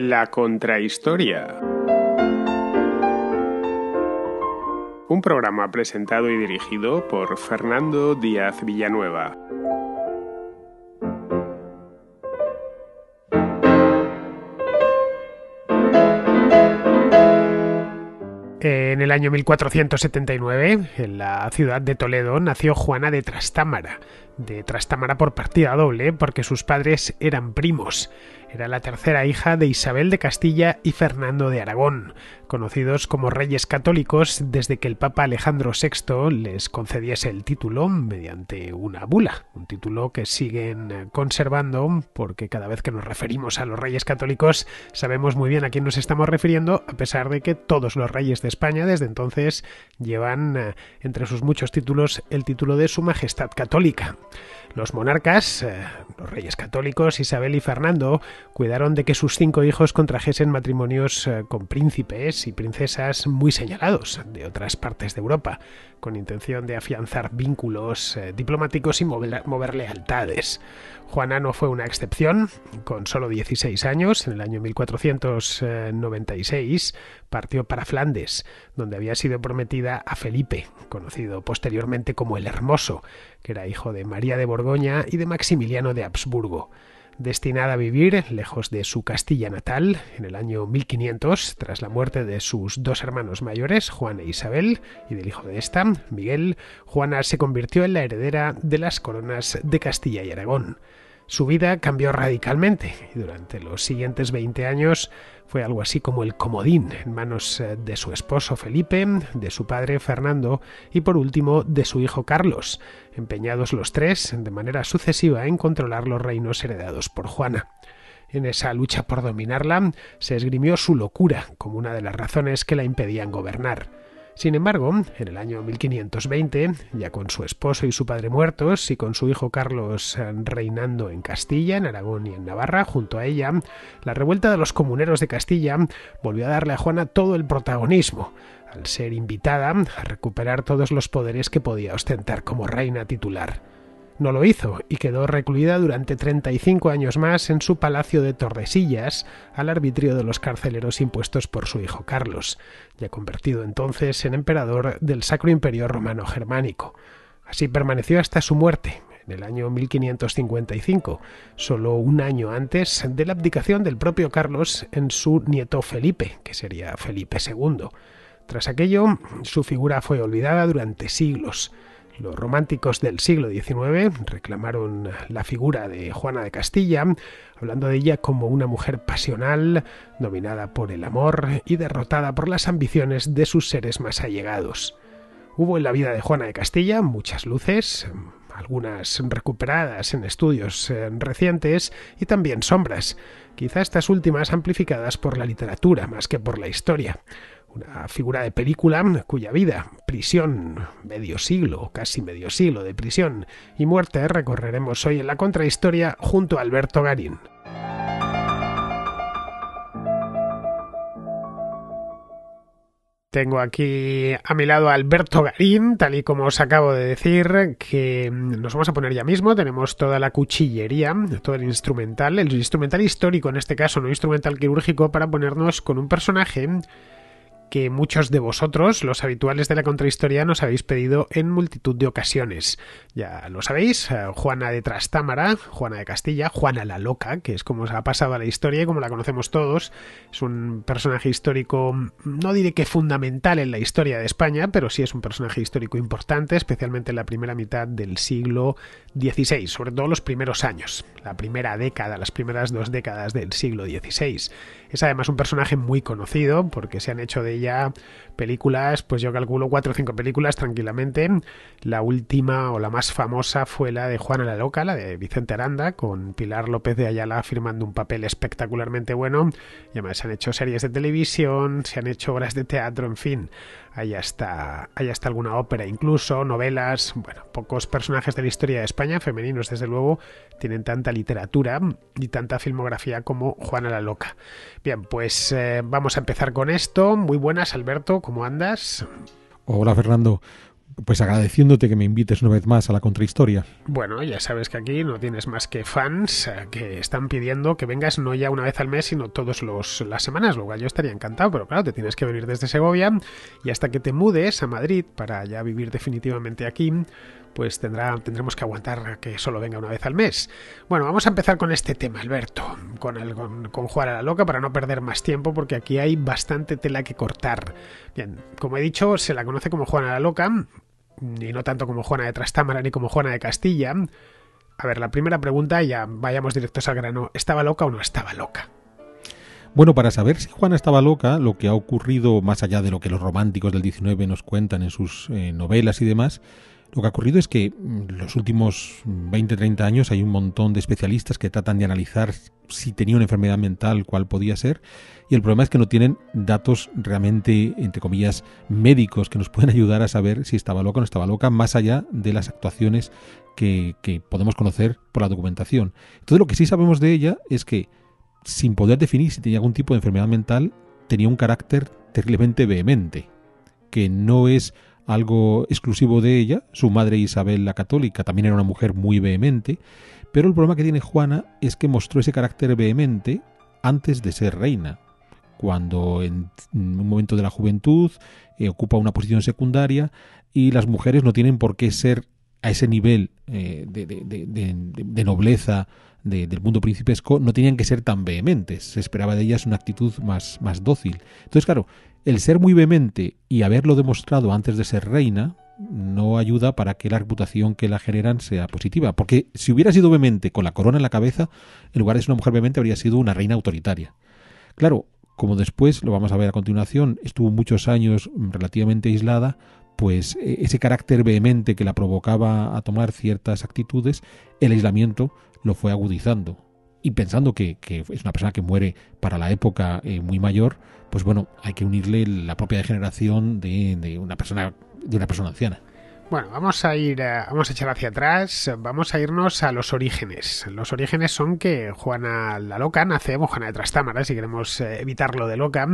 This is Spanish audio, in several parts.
La Contrahistoria. Un programa presentado y dirigido por Fernando Díaz Villanueva. En el año 1479, en la ciudad de Toledo, nació Juana de Trastámara, de Trastámara por partida doble, ¿eh? porque sus padres eran primos. Era la tercera hija de Isabel de Castilla y Fernando de Aragón, conocidos como reyes católicos desde que el Papa Alejandro VI les concediese el título mediante una bula, un título que siguen conservando porque cada vez que nos referimos a los reyes católicos sabemos muy bien a quién nos estamos refiriendo, a pesar de que todos los reyes de España desde entonces llevan eh, entre sus muchos títulos el título de Su Majestad Católica. Los monarcas, eh, los reyes católicos Isabel y Fernando, cuidaron de que sus cinco hijos contrajesen matrimonios eh, con príncipes y princesas muy señalados de otras partes de Europa, con intención de afianzar vínculos eh, diplomáticos y mover, lealtades. Juana no fue una excepción. Con solo 16 años, en el año 1496, partió para Flandes, donde había sido prometida a Felipe, conocido posteriormente como el Hermoso, que era hijo de María de Borgoña y de Maximiliano de Habsburgo. Destinada a vivir lejos de su Castilla natal, en el año 1500, tras la muerte de sus dos hermanos mayores, Juan e Isabel, y del hijo de esta, Miguel, Juana se convirtió en la heredera de las coronas de Castilla y Aragón. Su vida cambió radicalmente y durante los siguientes 20 años fue algo así como el comodín en manos eh, de su esposo Felipe, de su padre Fernando y por último de su hijo Carlos, empeñados los tres de manera sucesiva en controlar los reinos heredados por Juana. En esa lucha por dominarla se esgrimió su locura como una de las razones que la impedían gobernar. Sin embargo, en el año 1520, ya con su esposo y su padre muertos y con su hijo Carlos reinando en Castilla, en Aragón y en Navarra, junto a ella, la revuelta de los comuneros de Castilla volvió a darle a Juana todo el protagonismo al ser invitada a recuperar todos los poderes que podía ostentar como reina titular. No lo hizo y quedó recluida durante 35 años más en su palacio de Tordesillas, al arbitrio de los carceleros impuestos por su hijo Carlos, ya convertido entonces en emperador del Sacro Imperio Romano Germánico. Así permaneció hasta su muerte, en el año 1555, solo un año antes de la abdicación del propio Carlos en su nieto Felipe, que sería Felipe II. Tras aquello, su figura fue olvidada durante siglos. Los románticos del siglo XIX reclamaron la figura de Juana de Castilla, hablando de ella como una mujer pasional, dominada por el amor y derrotada por las ambiciones de sus seres más allegados. Hubo en la vida de Juana de Castilla muchas luces, algunas recuperadas en estudios eh, recientes y también sombras, quizá estas últimas amplificadas por la literatura más que por la historia una figura de película cuya vida, prisión, medio siglo, casi medio siglo de prisión y muerte recorreremos hoy en la contrahistoria junto a Alberto Garín. Tengo aquí a mi lado a Alberto Garín, tal y como os acabo de decir, que nos vamos a poner ya mismo. Tenemos toda la cuchillería, todo el instrumental, el instrumental histórico en este caso, no instrumental quirúrgico, para ponernos con un personaje que muchos de vosotros, los habituales de la contrahistoria, nos habéis pedido en multitud de ocasiones. Ya lo sabéis, eh, Juana de Trastámara, Juana de Castilla, Juana la Loca, que es como se ha pasado a la historia y como la conocemos todos, es un personaje histórico, mm, no diré que fundamental en la historia de España, pero sí es un personaje histórico importante, especialmente en la primera mitad del siglo XVI, sobre todo los primeros años, la primera década, las primeras dos décadas del siglo XVI. Es además un personaje muy conocido porque se han hecho de ya películas, pues yo calculo cuatro o cinco películas tranquilamente. La última o la más famosa fue la de Juana la Loca, la de Vicente Aranda, con Pilar López de Ayala firmando un papel espectacularmente bueno. Y además se han hecho series de televisión, se han hecho obras de teatro, en fin. Allá está. está alguna ópera incluso, novelas, bueno, pocos personajes de la historia de España, femeninos desde luego, tienen tanta literatura y tanta filmografía como Juana la Loca. Bien, pues eh, vamos a empezar con esto. Muy buenas, Alberto, ¿cómo andas? Hola, Fernando pues agradeciéndote que me invites una vez más a la contrahistoria. Bueno, ya sabes que aquí no tienes más que fans eh, que están pidiendo que vengas no ya una vez al mes, sino todas las semanas, lo cual yo estaría encantado, pero claro, te tienes que venir desde Segovia y hasta que te mudes a Madrid para ya vivir definitivamente aquí, pues tendremos que aguantar que solo venga una vez al mes. Bueno, vamos a empezar con este tema, Alberto, con, el, con, a la loca para no perder más tiempo porque aquí hay bastante tela que cortar. Bien, como he dicho, se la conoce como Juana la Loca, y no tanto como Juana de Trastámara ni como Juana de Castilla. A ver, la primera pregunta, ya vayamos directos al grano, ¿estaba loca o no estaba loca? Bueno, para saber si Juana estaba loca, lo que ha ocurrido más allá de lo que los románticos del XIX nos cuentan en sus eh, novelas y demás, lo que ha ocurrido es que mm, los últimos 20, 30 años hay un montón de especialistas que tratan de analizar si tenía una enfermedad mental, cuál podía ser, y el problema es que no tienen datos realmente, entre comillas, médicos que nos pueden ayudar a saber si estaba loca o no estaba loca, más allá de las actuaciones que, que podemos conocer por la documentación. Entonces lo que sí sabemos de ella es que, sin poder definir si tenía algún tipo de enfermedad mental, tenía un carácter terriblemente vehemente, que no es algo exclusivo de ella. Su madre Isabel la Católica también era una mujer muy vehemente, pero el problema que tiene Juana es que mostró ese carácter vehemente antes de ser reina, cuando en un momento de la juventud eh, ocupa una posición secundaria y las mujeres no tienen por qué ser a ese nivel eh, de, de, nobleza del mundo principesco no tenían que ser tan vehementes, se esperaba de ellas una actitud más, más dócil. Entonces, claro, el ser muy vehemente y haberlo demostrado antes de ser reina, no ayuda para que la reputación que la generan sea positiva. Porque si hubiera sido vehemente con la corona en la cabeza, en lugar de ser una mujer vehemente, habría sido una reina autoritaria. Claro, como después, lo vamos a ver a continuación, estuvo muchos años relativamente aislada, pues eh, ese carácter vehemente que la provocaba a tomar ciertas actitudes, el aislamiento lo fue agudizando. Y pensando que, es una persona que muere para la época eh, muy mayor, pues bueno, hay que unirle la propia degeneración de, una persona de una persona anciana. Bueno, vamos a ir, eh, vamos a echar hacia atrás, vamos a irnos a los orígenes. Los orígenes son que Juana la Loca nace, Juana de Trastámara, si queremos eh, evitar lo de Loca,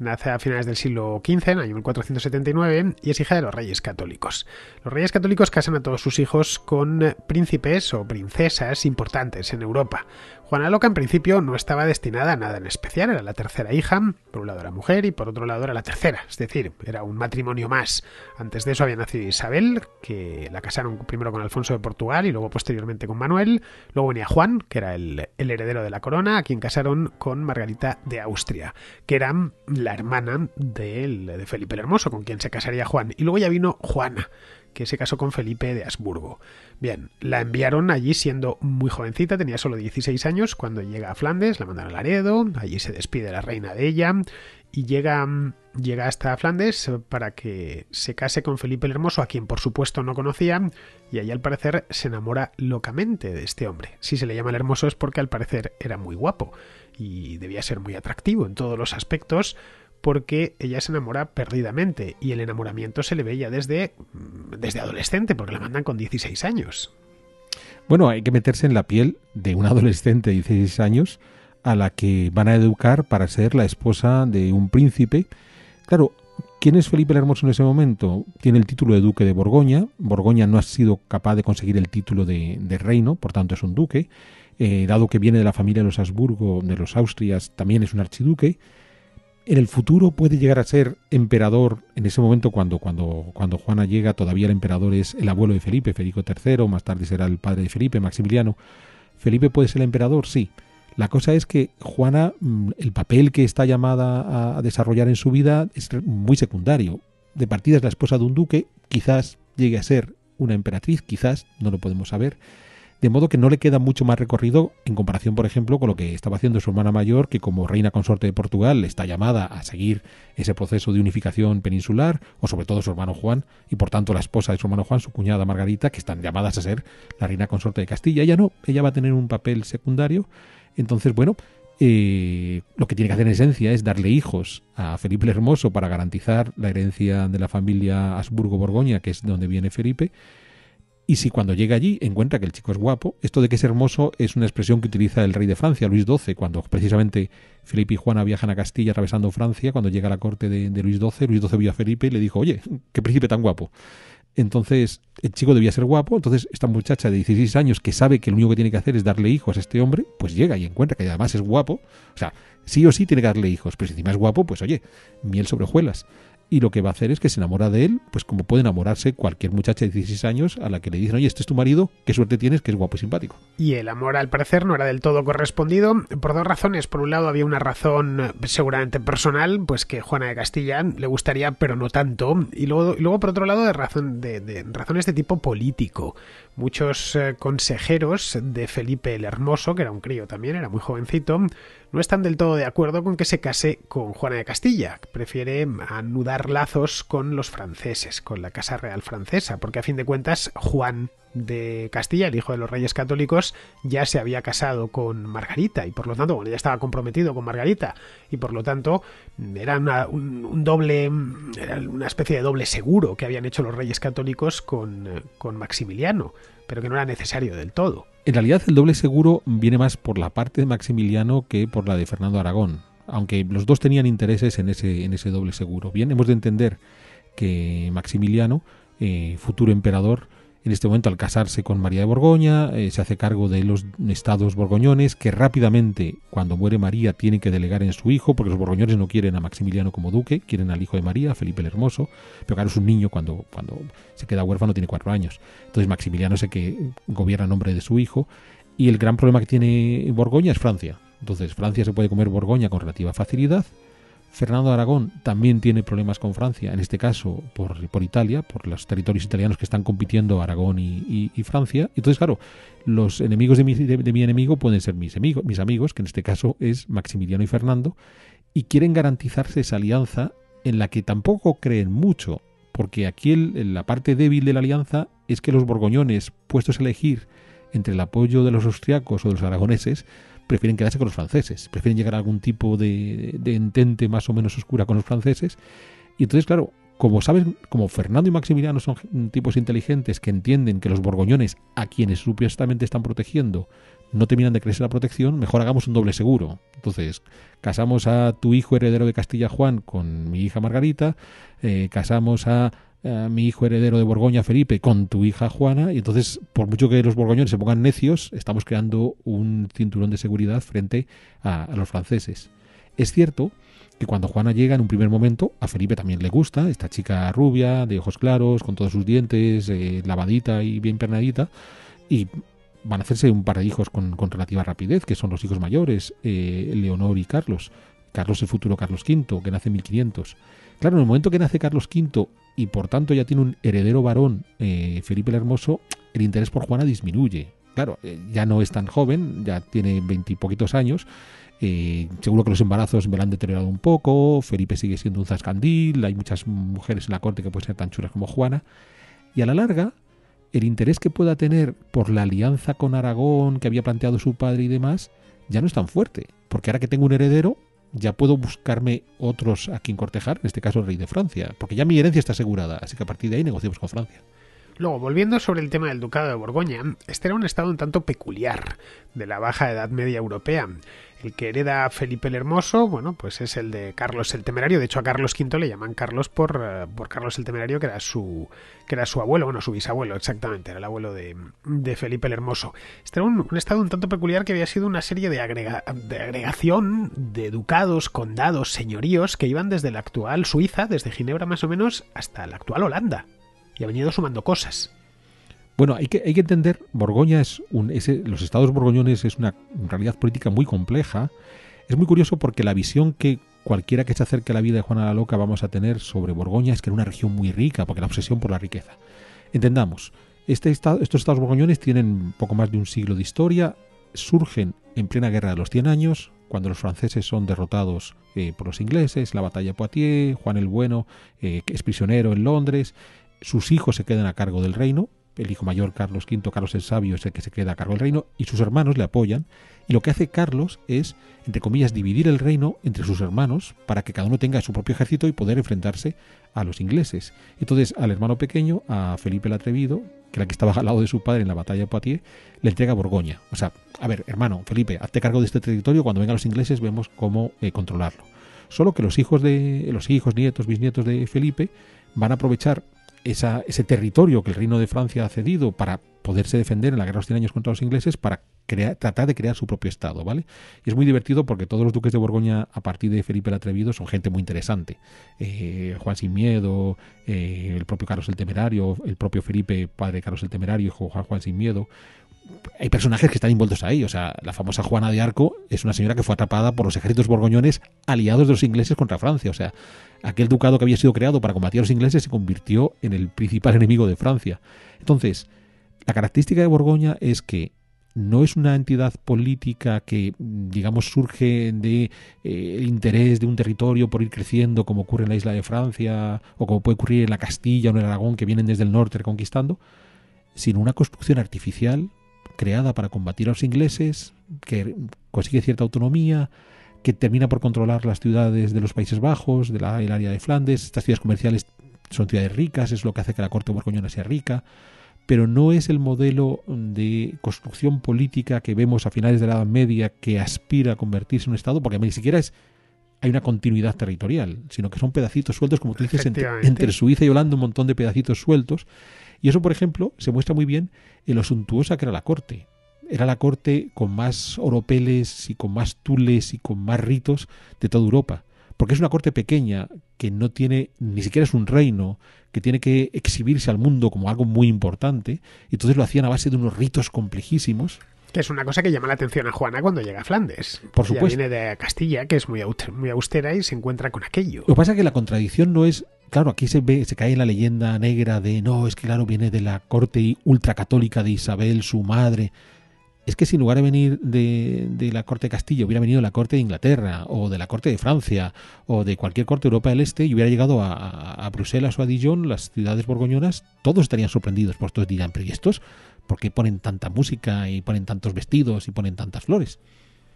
Nace a finales del siglo XV, en el año 1479, y es hija de los reyes católicos. Los reyes católicos casan a todos sus hijos con príncipes o princesas importantes en Europa. Juana Loca en principio no estaba destinada a nada en especial, era la tercera hija, por un lado era mujer y por otro lado era la tercera, es decir, era un matrimonio más. Antes de eso había nacido Isabel, que la casaron primero con Alfonso de Portugal y luego posteriormente con Manuel, luego venía Juan, que era el, heredero de la corona, a quien casaron con Margarita de Austria, que era la hermana de, de Felipe el Hermoso, con quien se casaría Juan, y luego ya vino Juana, que se casó con Felipe de Habsburgo. Bien, la enviaron allí siendo muy jovencita, tenía solo 16 años cuando llega a Flandes, la mandan al Laredo, allí se despide la reina de ella y llega, llega hasta Flandes para que se case con Felipe el Hermoso, a quien por supuesto no conocía, y allí al parecer se enamora locamente de este hombre. Si se le llama el Hermoso es porque al parecer era muy guapo y debía ser muy atractivo en todos los aspectos, porque ella se enamora perdidamente y el enamoramiento se le ve ya desde, mm, desde adolescente, porque la mandan con 16 años. Bueno, hay que meterse en la piel de un adolescente de 16 años a la que van a educar para ser la esposa de un príncipe. Claro, ¿Quién es Felipe el Hermoso en ese momento? Tiene el título de duque de Borgoña. Borgoña no ha sido capaz de conseguir el título de, reino, por tanto es un duque. Eh, dado que viene de la familia de los Habsburgo, de los Austrias, también es un archiduque en el futuro puede llegar a ser emperador, en ese momento cuando, cuando, cuando Juana llega, todavía el emperador es el abuelo de Felipe, Federico III, más tarde será el padre de Felipe, Maximiliano. ¿Felipe puede ser emperador? Sí. La cosa es que Juana, mm, el papel que está llamada a desarrollar en su vida es muy secundario. De partida es la esposa de un duque, quizás llegue a ser una emperatriz, quizás, no lo podemos saber de modo que no le queda mucho más recorrido en comparación, por ejemplo, con lo que estaba haciendo su hermana mayor, que como reina consorte de Portugal está llamada a seguir ese proceso de unificación peninsular, o sobre todo su hermano Juan, y por tanto la esposa de su hermano Juan, su cuñada Margarita, que están llamadas a ser la reina consorte de Castilla. Ella no, ella va a tener un papel secundario. Entonces, bueno, eh, lo que tiene que hacer en esencia es darle hijos a Felipe el Hermoso para garantizar la herencia de la familia Habsburgo-Borgoña, que es donde viene Felipe, y si cuando llega allí encuentra que el chico es guapo, esto de que es hermoso es una expresión que utiliza el rey de Francia, Luis XII, cuando precisamente Felipe y Juana viajan a Castilla atravesando Francia, cuando llega a la corte de, Luis XII, Luis XII vio a Felipe y le dijo, oye, qué príncipe tan guapo. Entonces, el chico debía ser guapo, entonces esta muchacha de 16 años que sabe que lo único que tiene que hacer es darle hijos a este hombre, pues llega y encuentra que además es guapo, o sea, sí o sí tiene que darle hijos, pero si encima es guapo, pues oye, miel sobre hojuelas y lo que va a hacer es que se enamora de él, pues como puede enamorarse cualquier muchacha de 16 años a la que le dicen, oye, este es tu marido, qué suerte tienes, que es guapo y simpático. Y el amor, al parecer, no era del todo correspondido por dos razones. Por un lado, había una razón eh, seguramente personal, pues que Juana de Castilla le gustaría, pero no tanto. Y luego, y luego por otro lado, de, razón, de razones de este tipo político. Muchos eh, consejeros de Felipe el Hermoso, que era un crío también, era muy jovencito, no están del todo de acuerdo con que se case con Juana de Castilla. Prefiere anudar lazos con los franceses, con la Casa Real francesa, porque a fin de cuentas Juan de Castilla, el hijo de los reyes católicos, ya se había casado con Margarita y por lo tanto, bueno, ya estaba comprometido con Margarita y por lo tanto era un, doble, era una especie de doble seguro que habían hecho los reyes católicos con, eh, con Maximiliano, pero que no era necesario del todo. En realidad el doble seguro viene más por la parte de Maximiliano que por la de Fernando Aragón, aunque los dos tenían intereses en ese, en ese doble seguro. Bien, hemos de entender que Maximiliano, eh, futuro emperador, en este momento, al casarse con María de Borgoña, eh, se hace cargo de los estados borgoñones, que rápidamente, cuando muere María, tiene que delegar en su hijo, porque los borgoñones no quieren a Maximiliano como duque, quieren al hijo de María, Felipe el Hermoso, pero claro, es un niño cuando, cuando se queda huérfano, tiene cuatro años. Entonces Maximiliano el que gobierna en nombre de su hijo, y el gran problema que tiene Borgoña es Francia. Entonces Francia se puede comer Borgoña con relativa facilidad, Fernando Aragón también tiene problemas con Francia, en este caso por, por Italia, por los territorios italianos que están compitiendo Aragón y, y, y Francia. Entonces, claro, los enemigos de mi, mi enemigo pueden ser mis, amigos mis amigos, que en este caso es Maximiliano y Fernando, y quieren garantizarse esa alianza en la que tampoco creen mucho, porque aquí la parte débil de la alianza es que los borgoñones, puestos a elegir entre el apoyo de los austriacos o de los aragoneses, prefieren quedarse con los franceses, prefieren llegar a algún tipo de, entente más o menos oscura con los franceses. Y entonces, claro, como saben, como Fernando y Maximiliano son tipos inteligentes que entienden que los borgoñones, a quienes supuestamente están protegiendo, no terminan de crecer la protección, mejor hagamos un doble seguro. Entonces, casamos a tu hijo heredero de Castilla Juan con mi hija Margarita, eh, casamos a eh, mi hijo heredero de Borgoña, Felipe, con tu hija Juana, y entonces, por mucho que los borgoñones se pongan necios, estamos creando un cinturón de seguridad frente a, los franceses. Es cierto que cuando Juana llega en un primer momento, a Felipe también le gusta, esta chica rubia, de ojos claros, con todos sus dientes, eh, lavadita y bien pernadita, y van a hacerse un par de hijos con, relativa rapidez, que son los hijos mayores, eh, Leonor y Carlos. Carlos el futuro Carlos V, que nace en 1500. Claro, en el momento que nace Carlos V y por tanto ya tiene un heredero varón, eh, Felipe el Hermoso, el interés por Juana disminuye. Claro, eh, ya no es tan joven, ya tiene veintipoquitos años. Eh, seguro que los embarazos me lo han deteriorado un poco. Felipe sigue siendo un zascandil. Hay muchas mujeres en la corte que pueden ser tan chulas como Juana. Y a la larga, el interés que pueda tener por la alianza con Aragón que había planteado su padre y demás, ya no es tan fuerte. Porque ahora que tengo un heredero, ya puedo buscarme otros a quien cortejar, en este caso el rey de Francia, porque ya mi herencia está asegurada, así que a partir de ahí negociamos con Francia. Luego, volviendo sobre el tema del Ducado de Borgoña, este era un estado un tanto peculiar de la baja edad media europea. El que hereda Felipe el Hermoso, bueno, pues es el de Carlos el Temerario. De hecho, a Carlos V le llaman Carlos por, eh, por Carlos el Temerario, que era, su, que era su abuelo, bueno, su bisabuelo, exactamente, era el abuelo de, Felipe el Hermoso. Este era un, estado un tanto peculiar que había sido una serie de, de agregación de ducados, condados, señoríos que iban desde la actual Suiza, desde Ginebra más o menos, hasta la actual Holanda. Y ha venido sumando cosas. Bueno, hay que, entender, Borgoña es un, los estados borgoñones es una realidad política muy compleja. Es muy curioso porque la visión que cualquiera que se acerque a la vida de Juana la Loca vamos a tener sobre Borgoña es que era una región muy rica, porque la obsesión por la riqueza. Entendamos, este estado, estos estados borgoñones tienen poco más de un siglo de historia, surgen en plena guerra de los 100 años, cuando los franceses son derrotados eh, por los ingleses, la batalla de Poitiers, Juan el Bueno eh, es prisionero en Londres, sus hijos se quedan a cargo del reino, el hijo mayor Carlos V, Carlos el Sabio, es el que se queda a cargo del reino y sus hermanos le apoyan. Y lo que hace Carlos es, entre comillas, dividir el reino entre sus hermanos para que cada uno tenga su propio ejército y poder enfrentarse a los ingleses. Entonces al hermano pequeño, a Felipe el Atrevido, que era el que estaba al lado de su padre en la batalla de Poitiers, le entrega Borgoña. O sea, a ver, hermano, Felipe, hazte cargo de este territorio, cuando vengan los ingleses vemos cómo eh, controlarlo. Solo que los hijos de los hijos, nietos, bisnietos de Felipe van a aprovechar esa, ese territorio que el Reino de Francia ha cedido para poderse defender en la guerra de los 100 años contra los ingleses para tratar de crear su propio Estado, ¿vale? Y es muy divertido porque todos los duques de Borgoña a partir de Felipe el Atrevido son gente muy interesante. Eh, Juan Sin Miedo, eh, el propio Carlos el Temerario, el propio Felipe, padre Carlos el Temerario, Juan Juan Sin Miedo, hay personajes que están envueltos ahí. O sea, la famosa Juana de Arco es una señora que fue atrapada por los ejércitos borgoñones aliados de los ingleses contra Francia. O sea, aquel ducado que había sido creado para combatir a los ingleses se convirtió en el principal enemigo de Francia. Entonces, la característica de Borgoña es que no es una entidad política que, digamos, surge de eh, el interés de un territorio por ir creciendo, como ocurre en la isla de Francia, o como puede ocurrir en la Castilla o en el Aragón, que vienen desde el norte reconquistando, sino una construcción artificial creada para combatir a los ingleses, que consigue cierta autonomía, que termina por controlar las ciudades de los Países Bajos, del área de Flandes. Estas ciudades comerciales son ciudades ricas, es lo que hace que la corte borgoñona sea rica, pero no es el modelo de construcción política que vemos a finales de la Edad Media que aspira a convertirse en un Estado, porque ni siquiera es hay una continuidad territorial, sino que son pedacitos sueltos, como tú dices, entre Suiza y Holanda un montón de pedacitos sueltos y eso, por ejemplo, se muestra muy bien en lo suntuosa que era la corte. Era la corte con más oropeles y con más tules y con más ritos de toda Europa. Porque es una corte pequeña que no tiene, ni siquiera es un reino, que tiene que exhibirse al mundo como algo muy importante. Y entonces lo hacían a base de unos ritos complejísimos que es una cosa que llama la atención a Juana cuando llega a Flandes. Por supuesto. viene de Castilla, que es muy austera, y se encuentra con aquello. Lo que pasa es que la contradicción no es claro, aquí se ve, se cae en la leyenda negra de no, es que claro, viene de la corte ultracatólica de Isabel, su madre. Es que si en lugar de venir de, la corte de Castilla hubiera venido de la corte de Inglaterra o de la corte de Francia o de cualquier corte de Europa del Este y hubiera llegado a, Bruselas o a Dijon, las ciudades borgoñonas, todos estarían sorprendidos, por estos dirán, ¿y estos? ¿Por qué ponen tanta música y ponen tantos vestidos y ponen tantas flores?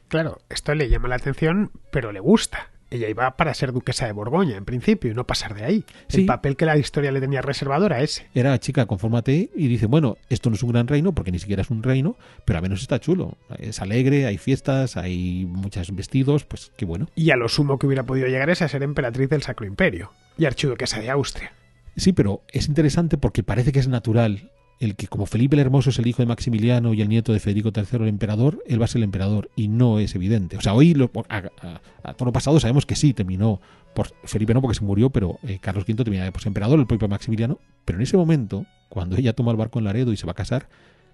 Claro, esto le llama la atención, pero le gusta. Ella iba para ser duquesa de Borgoña, en principio, y no pasar de ahí. El papel que la historia le tenía reservado era ese. Era chica, confórmate, y dice, bueno, esto no es un gran reino, porque ni siquiera es un reino, pero al menos está chulo. Es alegre, hay fiestas, hay muchos vestidos, pues qué bueno. Y a lo sumo que hubiera podido llegar es a ser emperatriz del Sacro Imperio y archiduquesa de Austria. Sí, pero es interesante porque parece que es natural el que como Felipe el Hermoso es el hijo de Maximiliano y el nieto de Federico III el emperador, él va a ser el emperador y no es evidente. O sea, hoy lo, a, todo lo pasado sabemos que sí, terminó por Felipe no porque se murió, pero eh, Carlos V terminó por emperador, el propio Maximiliano, pero en ese momento, cuando ella toma el barco en Laredo y se va a casar,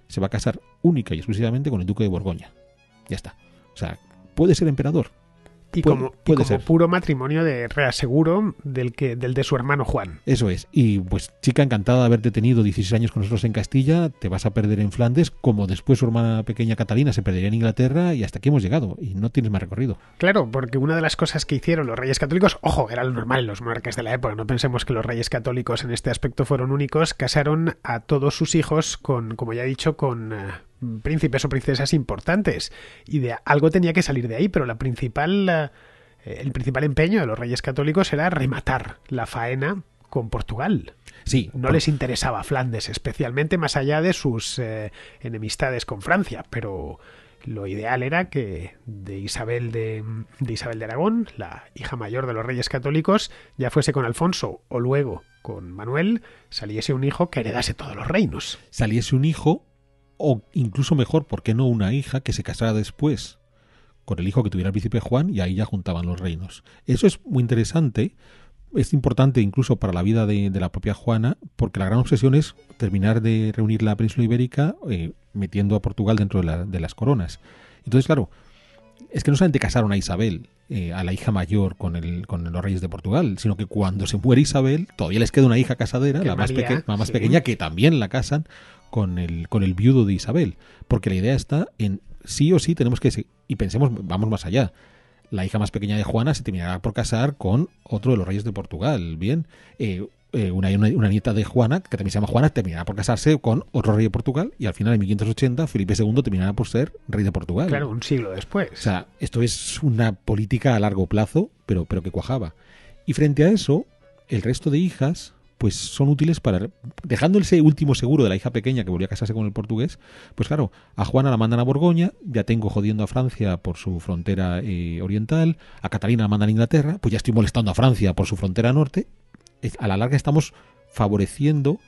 se va a casar única y exclusivamente con el duque de Borgoña. Ya está. O sea, puede ser emperador, y como, puro matrimonio de reaseguro del, que, del de su hermano Juan. Eso es. Y pues chica, encantada de haberte tenido 16 años con nosotros en Castilla, te vas a perder en Flandes, como después su hermana pequeña Catalina se perdería en Inglaterra y hasta aquí hemos llegado y no tienes más recorrido. Claro, porque una de las cosas que hicieron los reyes católicos, ojo, era lo normal en los monarcas de la época, no pensemos que los reyes católicos en este aspecto fueron únicos, casaron a todos sus hijos con, como ya he dicho, con eh, príncipes o princesas importantes y de algo tenía que salir de ahí, pero la principal, el principal empeño de los reyes católicos era rematar la faena con Portugal. Sí. No les interesaba Flandes especialmente, más allá de sus eh, enemistades con Francia, pero lo ideal era que de Isabel de, de, Isabel de Aragón, la hija mayor de los reyes católicos, ya fuese con Alfonso o luego con Manuel, saliese un hijo que heredase todos los reinos. Saliese un hijo o incluso mejor, ¿por qué no una hija que se casara después con el hijo que tuviera el príncipe Juan y ahí ya juntaban los reinos? Eso es muy interesante, es importante incluso para la vida de, la propia Juana, porque la gran obsesión es terminar de reunir la península ibérica eh, metiendo a Portugal dentro de, las coronas. Entonces, claro, es que no solamente casaron a Isabel, eh, a la hija mayor con, el, con los reyes de Portugal, sino que cuando se muere Isabel, todavía les queda una hija casadera, la más, pequeña, que también la casan con el, con el viudo de Isabel, porque la idea está en sí o sí tenemos que, y pensemos, vamos más allá, la hija más pequeña de Juana se terminará por casar con otro de los reyes de Portugal, bien, eh, eh, una, nieta de Juana, que también se llama Juana, terminará por casarse con otro rey de Portugal y al final en 1580 Felipe II terminará por ser rey de Portugal. Claro, un siglo después. O sea, esto es una política a largo plazo, pero, pero que cuajaba. Y frente a eso, el resto de hijas pues son útiles para, dejando ese último seguro de la hija pequeña que volvió a casarse con el portugués, pues claro, a Juana la mandan a Borgoña, ya tengo jodiendo a Francia por su frontera eh, oriental, a Catalina la mandan a Inglaterra, pues ya estoy molestando a Francia por su frontera norte, a la larga estamos favoreciendo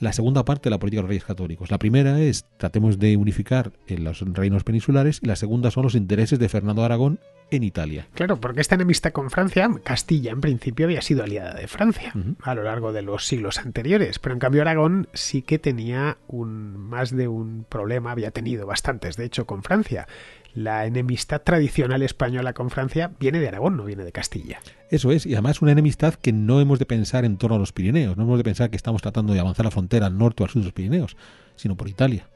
la segunda parte de la política de los reyes católicos. La primera es tratemos de unificar los reinos peninsulares y la segunda son los intereses de Fernando Aragón en Italia. Claro, porque esta enemistad con Francia, Castilla en principio había sido aliada de Francia a lo largo de los siglos anteriores, pero en cambio Aragón sí que tenía un, más de un problema, había tenido bastantes, de hecho, con Francia. La enemistad tradicional española con Francia viene de Aragón, no viene de Castilla. Eso es, y además una enemistad que no hemos de pensar en torno a los Pirineos, no hemos de pensar que estamos tratando de avanzar la frontera al norte o al sur de los Pirineos, sino por Italia.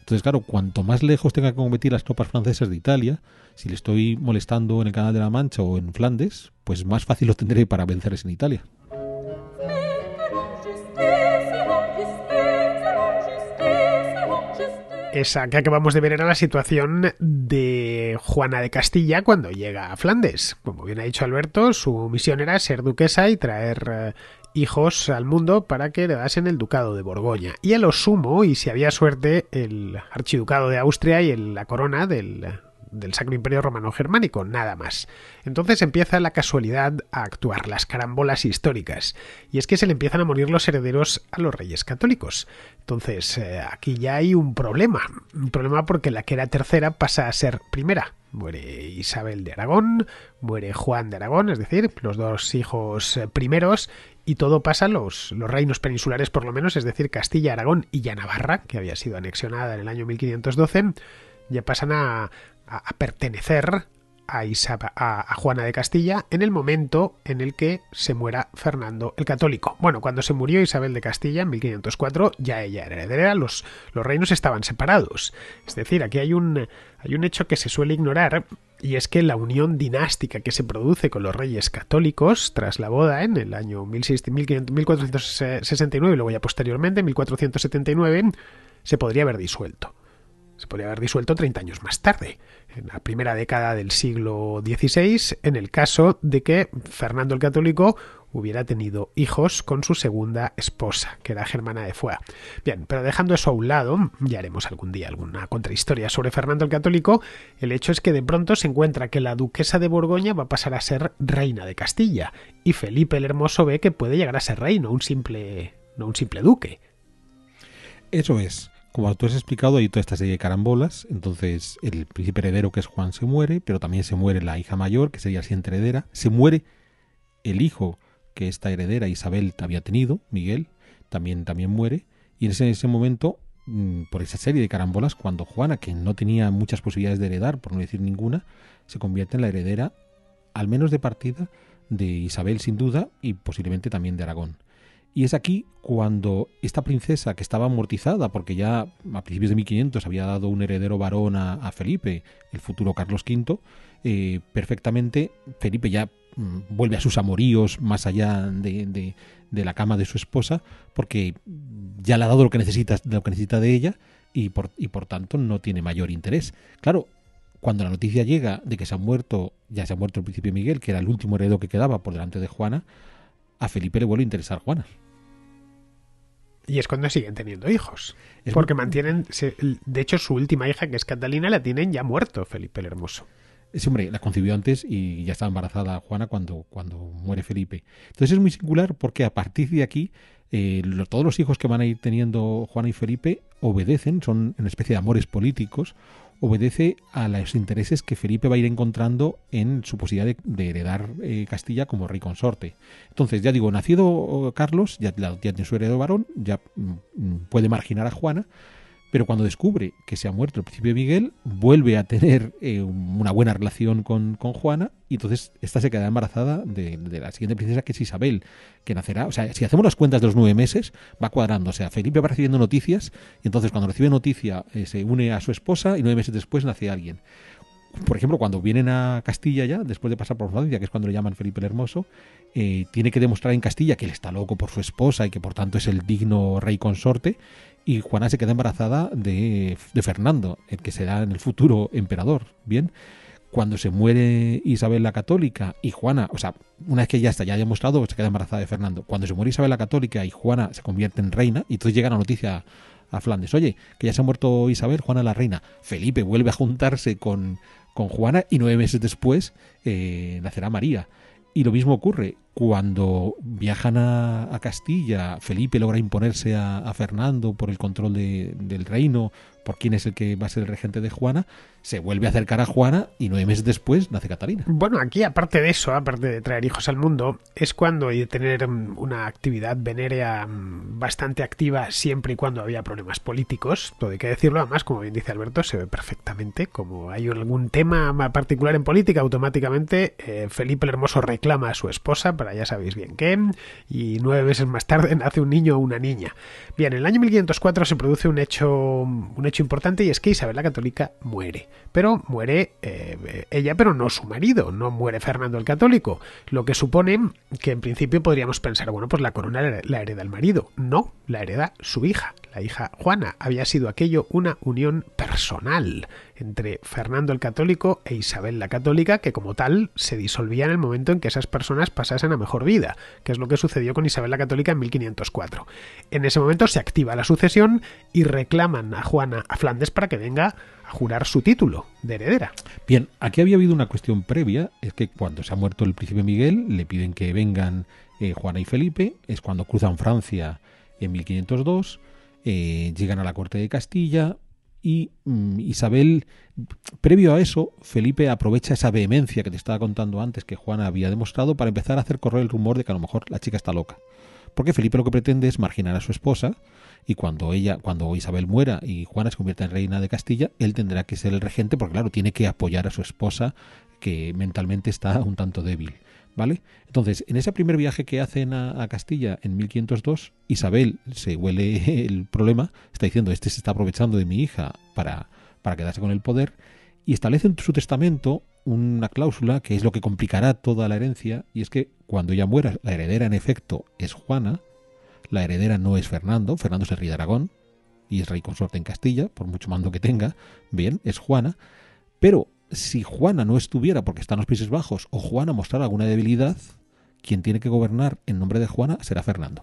Entonces, claro, cuanto más lejos tenga que competir las tropas francesas de Italia, si le estoy molestando en el Canal de la Mancha o en Flandes, pues más fácil lo tendré para vencerles en Italia. Esa que acabamos de ver era la situación de Juana de Castilla cuando llega a Flandes. Como bien ha dicho Alberto, su misión era ser duquesa y traer eh, hijos al mundo para que heredasen el ducado de Borgoña. Y a lo sumo, y si había suerte, el archiducado de Austria y la corona del del Sacro Imperio Romano-Germánico, nada más. Entonces empieza la casualidad a actuar, las carambolas históricas, y es que se le empiezan a morir los herederos a los reyes católicos. Entonces eh, aquí ya hay un problema, un problema porque la que era tercera pasa a ser primera. Muere Isabel de Aragón, muere Juan de Aragón, es decir, los dos hijos eh, primeros, y todo pasa los, los reinos peninsulares por lo menos, es decir, Castilla, Aragón y ya Navarra, que había sido anexionada en el año 1512, ya pasan a, a, pertenecer a, a, Juana de Castilla en el momento en el que se muera Fernando el Católico. Bueno, cuando se murió Isabel de Castilla en 1504, ya ella era heredera, los, reinos estaban separados. Es decir, aquí hay un, hay un hecho que se suele ignorar, y es que la unión dinástica que se produce con los reyes católicos tras la boda en el año 1469 y luego ya posteriormente, en 1479, se podría haber disuelto se podría haber disuelto 30 años más tarde, en la primera década del siglo XVI, en el caso de que Fernando el Católico hubiera tenido hijos con su segunda esposa, que era Germana de Fuá Bien, pero dejando eso a un lado, ya haremos algún día alguna contrahistoria sobre Fernando el Católico, el hecho es que de pronto se encuentra que la duquesa de Borgoña va a pasar a ser reina de Castilla, y Felipe el Hermoso ve que puede llegar a ser rey, no un simple, no un simple duque. Eso es como tú has explicado, hay toda esta serie de carambolas. Entonces, el príncipe heredero, que es Juan, se muere, pero también se muere la hija mayor, que sería siguiente heredera. Se muere el hijo que esta heredera Isabel había tenido, Miguel, también, también muere. Y en ese momento, mm, por esa serie de carambolas, cuando Juana, que no tenía muchas posibilidades de heredar, por no decir ninguna, se convierte en la heredera, al menos de partida, de Isabel sin duda y posiblemente también de Aragón. Y es aquí cuando esta princesa, que estaba amortizada, porque ya a principios de 1500 había dado un heredero varón a, Felipe, el futuro Carlos V, eh, perfectamente Felipe ya mm, vuelve a sus amoríos más allá de, la cama de su esposa, porque ya le ha dado lo que necesita, lo que necesita de ella y por, por tanto no tiene mayor interés. Claro, cuando la noticia llega de que se ha muerto, ya se ha muerto el príncipe Miguel, que era el último heredero que quedaba por delante de Juana, a Felipe le vuelve a interesar Juana. Y es cuando siguen teniendo hijos. Es porque mantienen. de hecho, su última hija, que es Catalina, la tienen ya muerto, Felipe el Hermoso. Ese hombre, la concibió antes y ya estaba embarazada Juana cuando, cuando muere Felipe. Entonces es muy singular porque a partir de aquí eh, todos los hijos que van a ir teniendo Juana y Felipe obedecen, son en especie de amores políticos obedece a los intereses que Felipe va a ir encontrando en su posibilidad de, heredar eh, Castilla como rey consorte. Entonces, ya digo, nacido eh, Carlos, ya, ya tiene su heredero varón, ya mm, mm, puede marginar a Juana, pero cuando descubre que se ha muerto el príncipe Miguel, vuelve a tener eh, una buena relación con, Juana y entonces esta se queda embarazada de, la siguiente princesa que es Isabel, que nacerá, o sea, si hacemos las cuentas de los nueve meses, va cuadrando, o sea, Felipe va recibiendo noticias y entonces cuando recibe noticia eh, se une a su esposa y nueve meses después nace alguien. Por ejemplo, cuando vienen a Castilla ya, después de pasar por Francia, que es cuando le llaman Felipe el Hermoso, eh, tiene que demostrar en Castilla que él está loco por su esposa y que por tanto es el digno rey consorte y Juana se queda embarazada de, Fernando, el que será en el futuro emperador. Bien, cuando se muere Isabel la Católica y Juana, o sea, una vez que ya está, ya ha demostrado, se queda embarazada de Fernando. Cuando se muere Isabel la Católica y Juana se convierte en reina, y entonces llega la noticia a Flandes, oye, que ya se ha muerto Isabel, Juana la reina. Felipe vuelve a juntarse con, con Juana y nueve meses después eh, nacerá María. Y lo mismo ocurre cuando viajan a, Castilla, Felipe logra imponerse a, Fernando por el control del reino, por quién es el que va a ser el regente de Juana, se vuelve a acercar a Juana y nueve meses después nace Catalina. Bueno, aquí aparte de eso, aparte de traer hijos al mundo, es cuando hay de tener mm, una actividad venérea mm, bastante activa siempre y cuando había problemas políticos, todo hay que decirlo, además, como bien dice Alberto, se ve perfectamente, como hay algún tema particular en política, automáticamente eh, Felipe el Hermoso reclama a su esposa, para ya sabéis bien qué, y nueve meses más tarde nace un niño o una niña. Bien, en el año 1504 se produce un hecho, un hecho importante y es que Isabel la Católica muere pero muere eh, ella, pero no su marido, no muere Fernando el Católico, lo que supone que en principio podríamos pensar, bueno, pues la corona la hereda el marido, no, la hereda su hija, la hija Juana, había sido aquello una unión personal, entre Fernando el Católico e Isabel la Católica, que como tal se disolvía en el momento en que esas personas pasasen a mejor vida, que es lo que sucedió con Isabel la Católica en 1504. En ese momento se activa la sucesión y reclaman a Juana a Flandes para que venga a jurar su título de heredera. Bien, aquí había habido una cuestión previa, es que cuando se ha muerto el príncipe Miguel, le piden que vengan eh, Juana y Felipe, es cuando cruzan Francia en 1502, eh, llegan a la corte de Castilla, y mm, Isabel, previo a eso, Felipe aprovecha esa vehemencia que te estaba contando antes que Juana había demostrado para empezar a hacer correr el rumor de que a lo mejor la chica está loca. Porque Felipe lo que pretende es marginar a su esposa y cuando ella, cuando Isabel muera y Juana se convierta en reina de Castilla, él tendrá que ser el regente porque claro, tiene que apoyar a su esposa que mentalmente está un tanto débil. ¿Vale? Entonces, en ese primer viaje que hacen a, Castilla en 1502, Isabel se huele el problema, está diciendo, este se está aprovechando de mi hija para, para quedarse con el poder, y establece en su testamento una cláusula que es lo que complicará toda la herencia, y es que cuando ella muera, la heredera en efecto es Juana, la heredera no es Fernando, Fernando es el rey de Aragón, y es rey consorte en Castilla, por mucho mando que tenga, bien, es Juana, pero si Juana no estuviera porque está en los Países Bajos o Juana mostrar alguna debilidad, quien tiene que gobernar en nombre de Juana será Fernando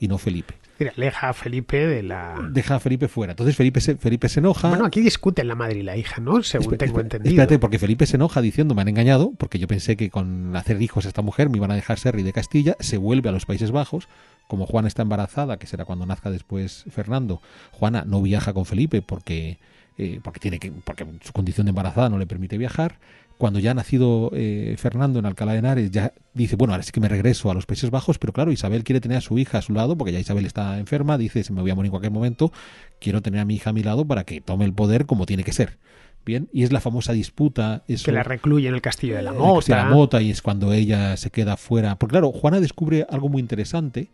y no Felipe. deja a Felipe de la. Deja a Felipe fuera. Entonces Felipe se, enoja. Bueno, aquí discuten la madre y la hija, ¿no? Según tengo entendido. Espérate, porque Felipe se enoja diciendo me han engañado, porque yo pensé que con hacer hijos a esta mujer me iban a dejar ser rey de Castilla. Se vuelve a los Países Bajos. Como Juana está embarazada, que será cuando nazca después Fernando, Juana no viaja con Felipe porque eh, porque, tiene que, porque su condición de embarazada no le permite viajar. Cuando ya ha nacido eh, Fernando en Alcalá de Henares, ya dice, bueno, ahora sí que me regreso a los Países Bajos, pero claro, Isabel quiere tener a su hija a su lado, porque ya Isabel está enferma, dice, se me voy a morir en cualquier momento, quiero tener a mi hija a mi lado para que tome el poder como tiene que ser. Bien, y es la famosa disputa. Eso, que la recluye en el castillo de la Mota. Eh, de la Mota, y es cuando ella se queda fuera. Porque claro, Juana descubre algo muy interesante,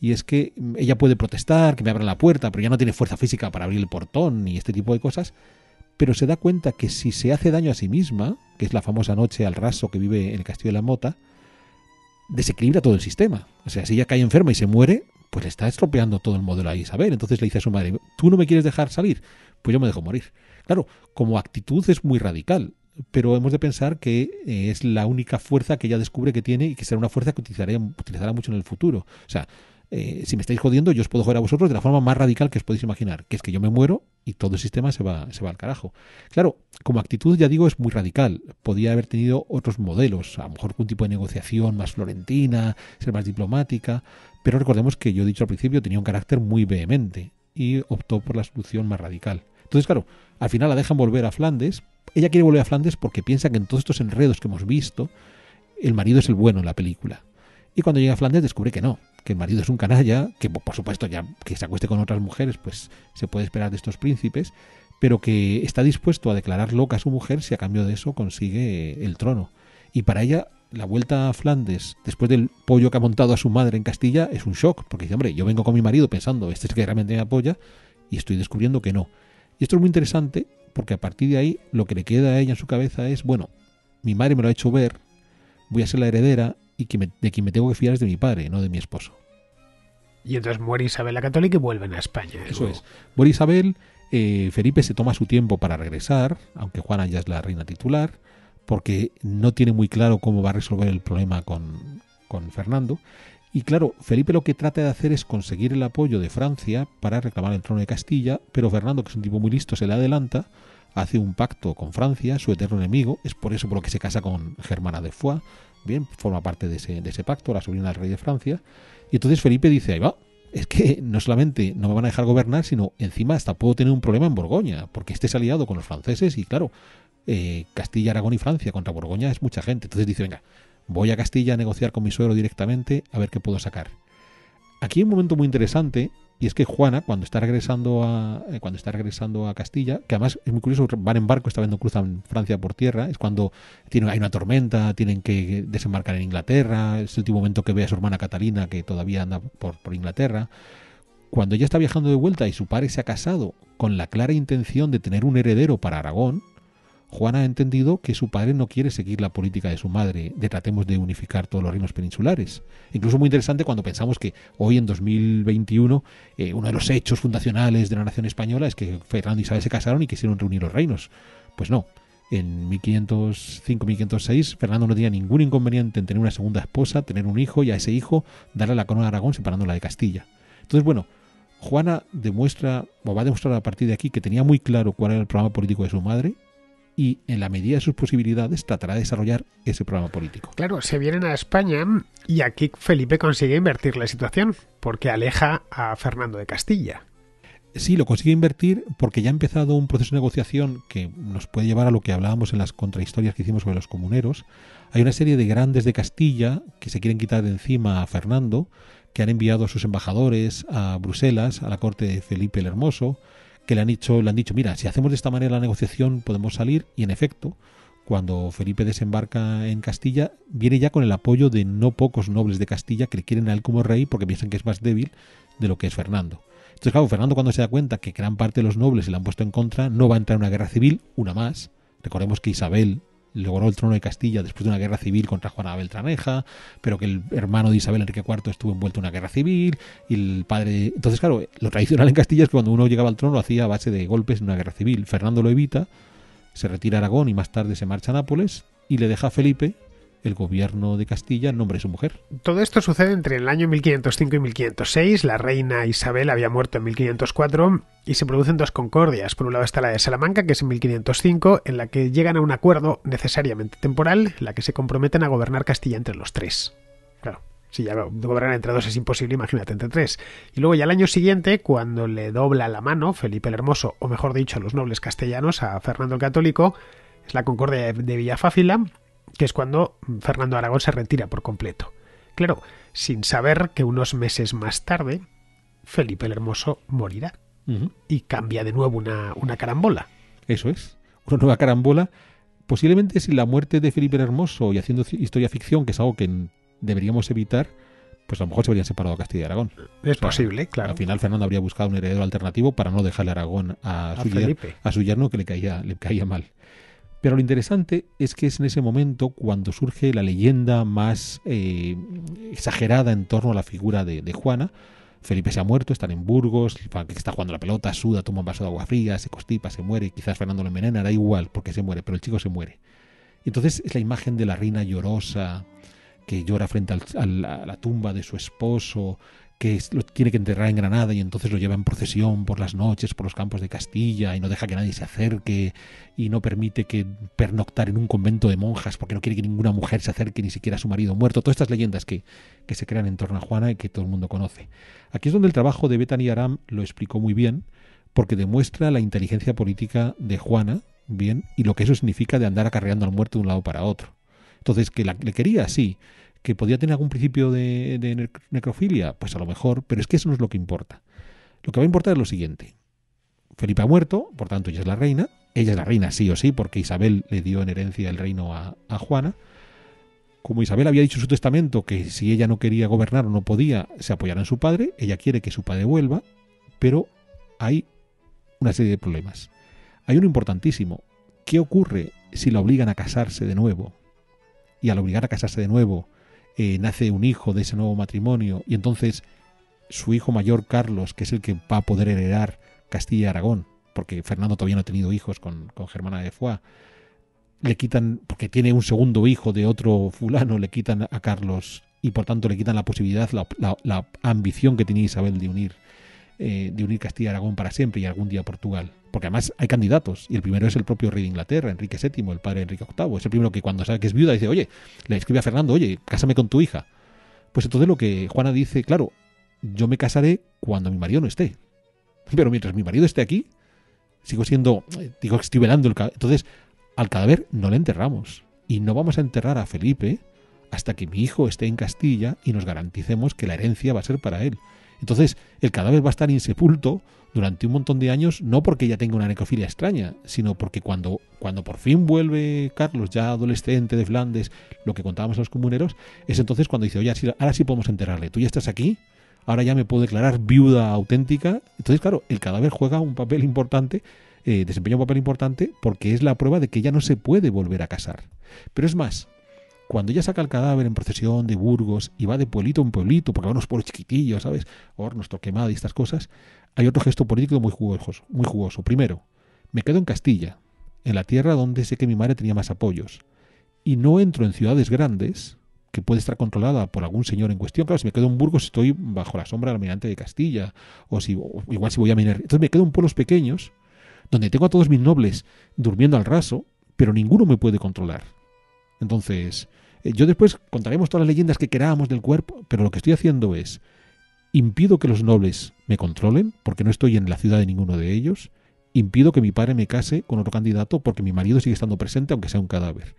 y es que ella puede protestar, que me abran la puerta, pero ya no tiene fuerza física para abrir el portón y este tipo de cosas, pero se da cuenta que si se hace daño a sí misma, que es la famosa noche al raso que vive en el castillo de la mota, desequilibra todo el sistema. O sea, si ella cae enferma y se muere, pues le está estropeando todo el modelo a Isabel. Entonces le dice a su madre, tú no me quieres dejar salir, pues yo me dejo morir. Claro, como actitud es muy radical, pero hemos de pensar que eh, es la única fuerza que ella descubre que tiene y que será una fuerza que utilizará, utilizará mucho en el futuro. O sea, eh, si me estáis jodiendo, yo os puedo joder a vosotros de la forma más radical que os podéis imaginar, que es que yo me muero y todo el sistema se va, se va al carajo. Claro, como actitud, ya digo, es muy radical. Podía haber tenido otros modelos, a lo mejor un tipo de negociación más florentina, ser más diplomática, pero recordemos que yo he dicho al principio tenía un carácter muy vehemente y optó por la solución más radical. Entonces, claro, al final la dejan volver a Flandes. Ella quiere volver a Flandes porque piensa que en todos estos enredos que hemos visto, el marido es el bueno en la película. Y cuando llega a Flandes descubre que no, el marido es un canalla, que por supuesto ya que se acueste con otras mujeres, pues se puede esperar de estos príncipes, pero que está dispuesto a declarar loca a su mujer si a cambio de eso consigue el trono. Y para ella la vuelta a Flandes después del pollo que ha montado a su madre en Castilla es un shock, porque dice, hombre, yo vengo con mi marido pensando, este es el que realmente me apoya, y estoy descubriendo que no. Y esto es muy interesante, porque a partir de ahí lo que le queda a ella en su cabeza es, bueno, mi madre me lo ha hecho ver, voy a ser la heredera y de quien me tengo que fiar es de mi padre, no de mi esposo. Y entonces muere Isabel la Católica y vuelven a España. Eso es. Muere Isabel, eh, Felipe se toma su tiempo para regresar, aunque Juana ya es la reina titular, porque no tiene muy claro cómo va a resolver el problema con, con Fernando. Y claro, Felipe lo que trata de hacer es conseguir el apoyo de Francia para reclamar el trono de Castilla, pero Fernando, que es un tipo muy listo, se le adelanta, hace un pacto con Francia, su eterno enemigo, es por eso por lo que se casa con Germana de Foix, Bien, forma parte de ese, pacto, la sobrina del rey de Francia. Y entonces Felipe dice, ahí va, es que no solamente no me van a dejar gobernar, sino encima hasta puedo tener un problema en Borgoña, porque estés aliado con los franceses y claro, eh, Castilla, Aragón y Francia contra Borgoña es mucha gente. Entonces dice, venga, voy a Castilla a negociar con mi suegro directamente a ver qué puedo sacar. Aquí hay un momento muy interesante y es que Juana, cuando está regresando a, eh, cuando está regresando a Castilla, que además es muy curioso, van en barco, está vez cruzan Francia por tierra, es cuando tiene, hay una tormenta, tienen que desembarcar en Inglaterra, es el último momento que ve a su hermana Catalina, que todavía anda por, por Inglaterra. Cuando ella está viajando de vuelta y su padre se ha casado con la clara intención de tener un heredero para Aragón, Juana ha entendido que su padre no quiere seguir la política de su madre, de tratemos de unificar todos los reinos peninsulares. Incluso muy interesante cuando pensamos que hoy, en 2021, eh, uno de los hechos fundacionales de la nación española es que Fernando y Isabel se casaron y quisieron reunir los reinos. Pues no. En 1505-1506, Fernando no tenía ningún inconveniente en tener una segunda esposa, tener un hijo y a ese hijo darle la corona de Aragón separándola de Castilla. Entonces, bueno, Juana demuestra, o va a demostrar a partir de aquí, que tenía muy claro cuál era el programa político de su madre y, en la medida de sus posibilidades, tratará de desarrollar ese programa político. Claro, se vienen a España y aquí Felipe consigue invertir la situación, porque aleja a Fernando de Castilla. Sí, lo consigue invertir porque ya ha empezado un proceso de negociación que nos puede llevar a lo que hablábamos en las contrahistorias que hicimos sobre los comuneros. Hay una serie de grandes de Castilla que se quieren quitar de encima a Fernando, que han enviado a sus embajadores a Bruselas, a la corte de Felipe el Hermoso, que le han dicho, le han dicho, mira, si hacemos de esta manera la negociación podemos salir y en efecto, cuando Felipe desembarca en Castilla, viene ya con el apoyo de no pocos nobles de Castilla que le quieren a él como rey porque piensan que es más débil de lo que es Fernando. Entonces, claro, Fernando cuando se da cuenta que gran parte de los nobles se le han puesto en contra, no va a entrar en una guerra civil, una más. Recordemos que Isabel logró el trono de Castilla después de una guerra civil contra Juana Beltraneja, pero que el hermano de Isabel Enrique IV estuvo envuelto en una guerra civil y el padre... Entonces, claro, lo tradicional en Castilla es que cuando uno llegaba al trono lo hacía a base de golpes en una guerra civil. Fernando lo evita, se retira a Aragón y más tarde se marcha a Nápoles y le deja a Felipe el gobierno de Castilla nombre su mujer. Todo esto sucede entre el año 1505 y 1506. La reina Isabel había muerto en 1504 y se producen dos concordias. Por un lado está la de Salamanca, que es en 1505, en la que llegan a un acuerdo necesariamente temporal, en la que se comprometen a gobernar Castilla entre los tres. Claro, si ya gobernar entre dos es imposible, imagínate entre tres. Y luego ya al año siguiente, cuando le dobla la mano Felipe el Hermoso, o mejor dicho, a los nobles castellanos, a Fernando el Católico, es la Concordia de Villafáfila, que es cuando Fernando Aragón se retira por completo. Claro, sin saber que unos meses más tarde Felipe el Hermoso morirá y cambia de nuevo una, carambola. Eso es, una nueva carambola posiblemente si la muerte de Felipe el Hermoso y haciendo historia ficción, que es algo que deberíamos evitar, pues a lo mejor se habrían separado Castilla y Aragón. Es posible, claro. Al final Fernando habría buscado un heredero alternativo para no dejarle Aragón a, su, yerno, a su yerno que le caía, le caía mal. Pero lo interesante es que es en ese momento cuando surge la leyenda más eh, exagerada en torno a la figura de, Juana. Felipe se ha muerto, están en Burgos, está jugando la pelota, suda, toma un vaso de agua fría, se constipa, se muere, quizás Fernando lo envenena, da igual porque se muere, pero el chico se muere. Entonces es la imagen de la reina llorosa, que llora frente a, la, tumba de su esposo, que lo tiene que enterrar en Granada y entonces lo lleva en procesión por las noches, por los campos de Castilla y no deja que nadie se acerque y no permite que pernoctar en un convento de monjas porque no quiere que ninguna mujer se acerque, ni siquiera a su marido muerto. Todas estas leyendas que, se crean en torno a Juana y que todo el mundo conoce. Aquí es donde el trabajo de Bethany Aram lo explicó muy bien porque demuestra la inteligencia política de Juana, bien, y lo que eso significa de andar acarreando al muerto de un lado para otro. Entonces, que le quería, así... ¿Que podía tener algún principio de, necrofilia? Pues a lo mejor, pero es que eso no es lo que importa. Lo que va a importar es lo siguiente. Felipe ha muerto, por tanto ella es la reina. Ella es la reina sí o sí, porque Isabel le dio en herencia el reino a, Juana. Como Isabel había dicho en su testamento que si ella no quería gobernar o no podía, se apoyara en su padre, ella quiere que su padre vuelva, pero hay una serie de problemas. Hay uno importantísimo. ¿Qué ocurre si la obligan a casarse de nuevo? Y al obligar a casarse de nuevo, eh, nace un hijo de ese nuevo matrimonio y entonces su hijo mayor Carlos, que es el que va a poder heredar Castilla y Aragón, porque Fernando todavía no ha tenido hijos con, con Germana de Foix, le quitan, porque tiene un segundo hijo de otro fulano, le quitan a Carlos y por tanto le quitan la posibilidad, la ambición que tenía Isabel de unir eh, de unir Castilla y Aragón para siempre y algún día Portugal. Porque además hay candidatos, y el primero es el propio rey de Inglaterra, Enrique VII, el padre Enrique VIII. Es el primero que cuando sabe que es viuda dice, oye, le escribe a Fernando, oye, cásame con tu hija. Pues entonces lo que Juana dice, claro, yo me casaré cuando mi marido no esté. Pero mientras mi marido esté aquí, sigo siendo, eh, digo que estoy velando el cadáver. Entonces, al cadáver no le enterramos. Y no vamos a enterrar a Felipe hasta que mi hijo esté en Castilla y nos garanticemos que la herencia va a ser para él. Entonces, el cadáver va a estar insepulto durante un montón de años, no porque ya tenga una necrofilia extraña, sino porque cuando, cuando por fin vuelve Carlos, ya adolescente de Flandes, lo que contábamos a los comuneros, es entonces cuando dice, oye, ahora sí podemos enterrarle, tú ya estás aquí, ahora ya me puedo declarar viuda auténtica. Entonces, claro, el cadáver juega un papel importante, eh, desempeña un papel importante, porque es la prueba de que ya no se puede volver a casar. Pero es más, cuando ella saca el cadáver en procesión de Burgos y va de pueblito en pueblito, porque va a unos pueblos chiquitillos, ¿sabes? Hornos, toquemados y estas cosas, hay otro gesto político muy jugoso, muy jugoso. Primero, me quedo en Castilla, en la tierra donde sé que mi madre tenía más apoyos, y no entro en ciudades grandes, que puede estar controlada por algún señor en cuestión. Claro, si me quedo en Burgos estoy bajo la sombra del almirante de Castilla, o si igual si voy a Miner. Entonces me quedo en pueblos pequeños, donde tengo a todos mis nobles durmiendo al raso, pero ninguno me puede controlar. Entonces, eh, yo después contaremos todas las leyendas que queramos del cuerpo, pero lo que estoy haciendo es impido que los nobles me controlen, porque no estoy en la ciudad de ninguno de ellos, impido que mi padre me case con otro candidato porque mi marido sigue estando presente aunque sea un cadáver.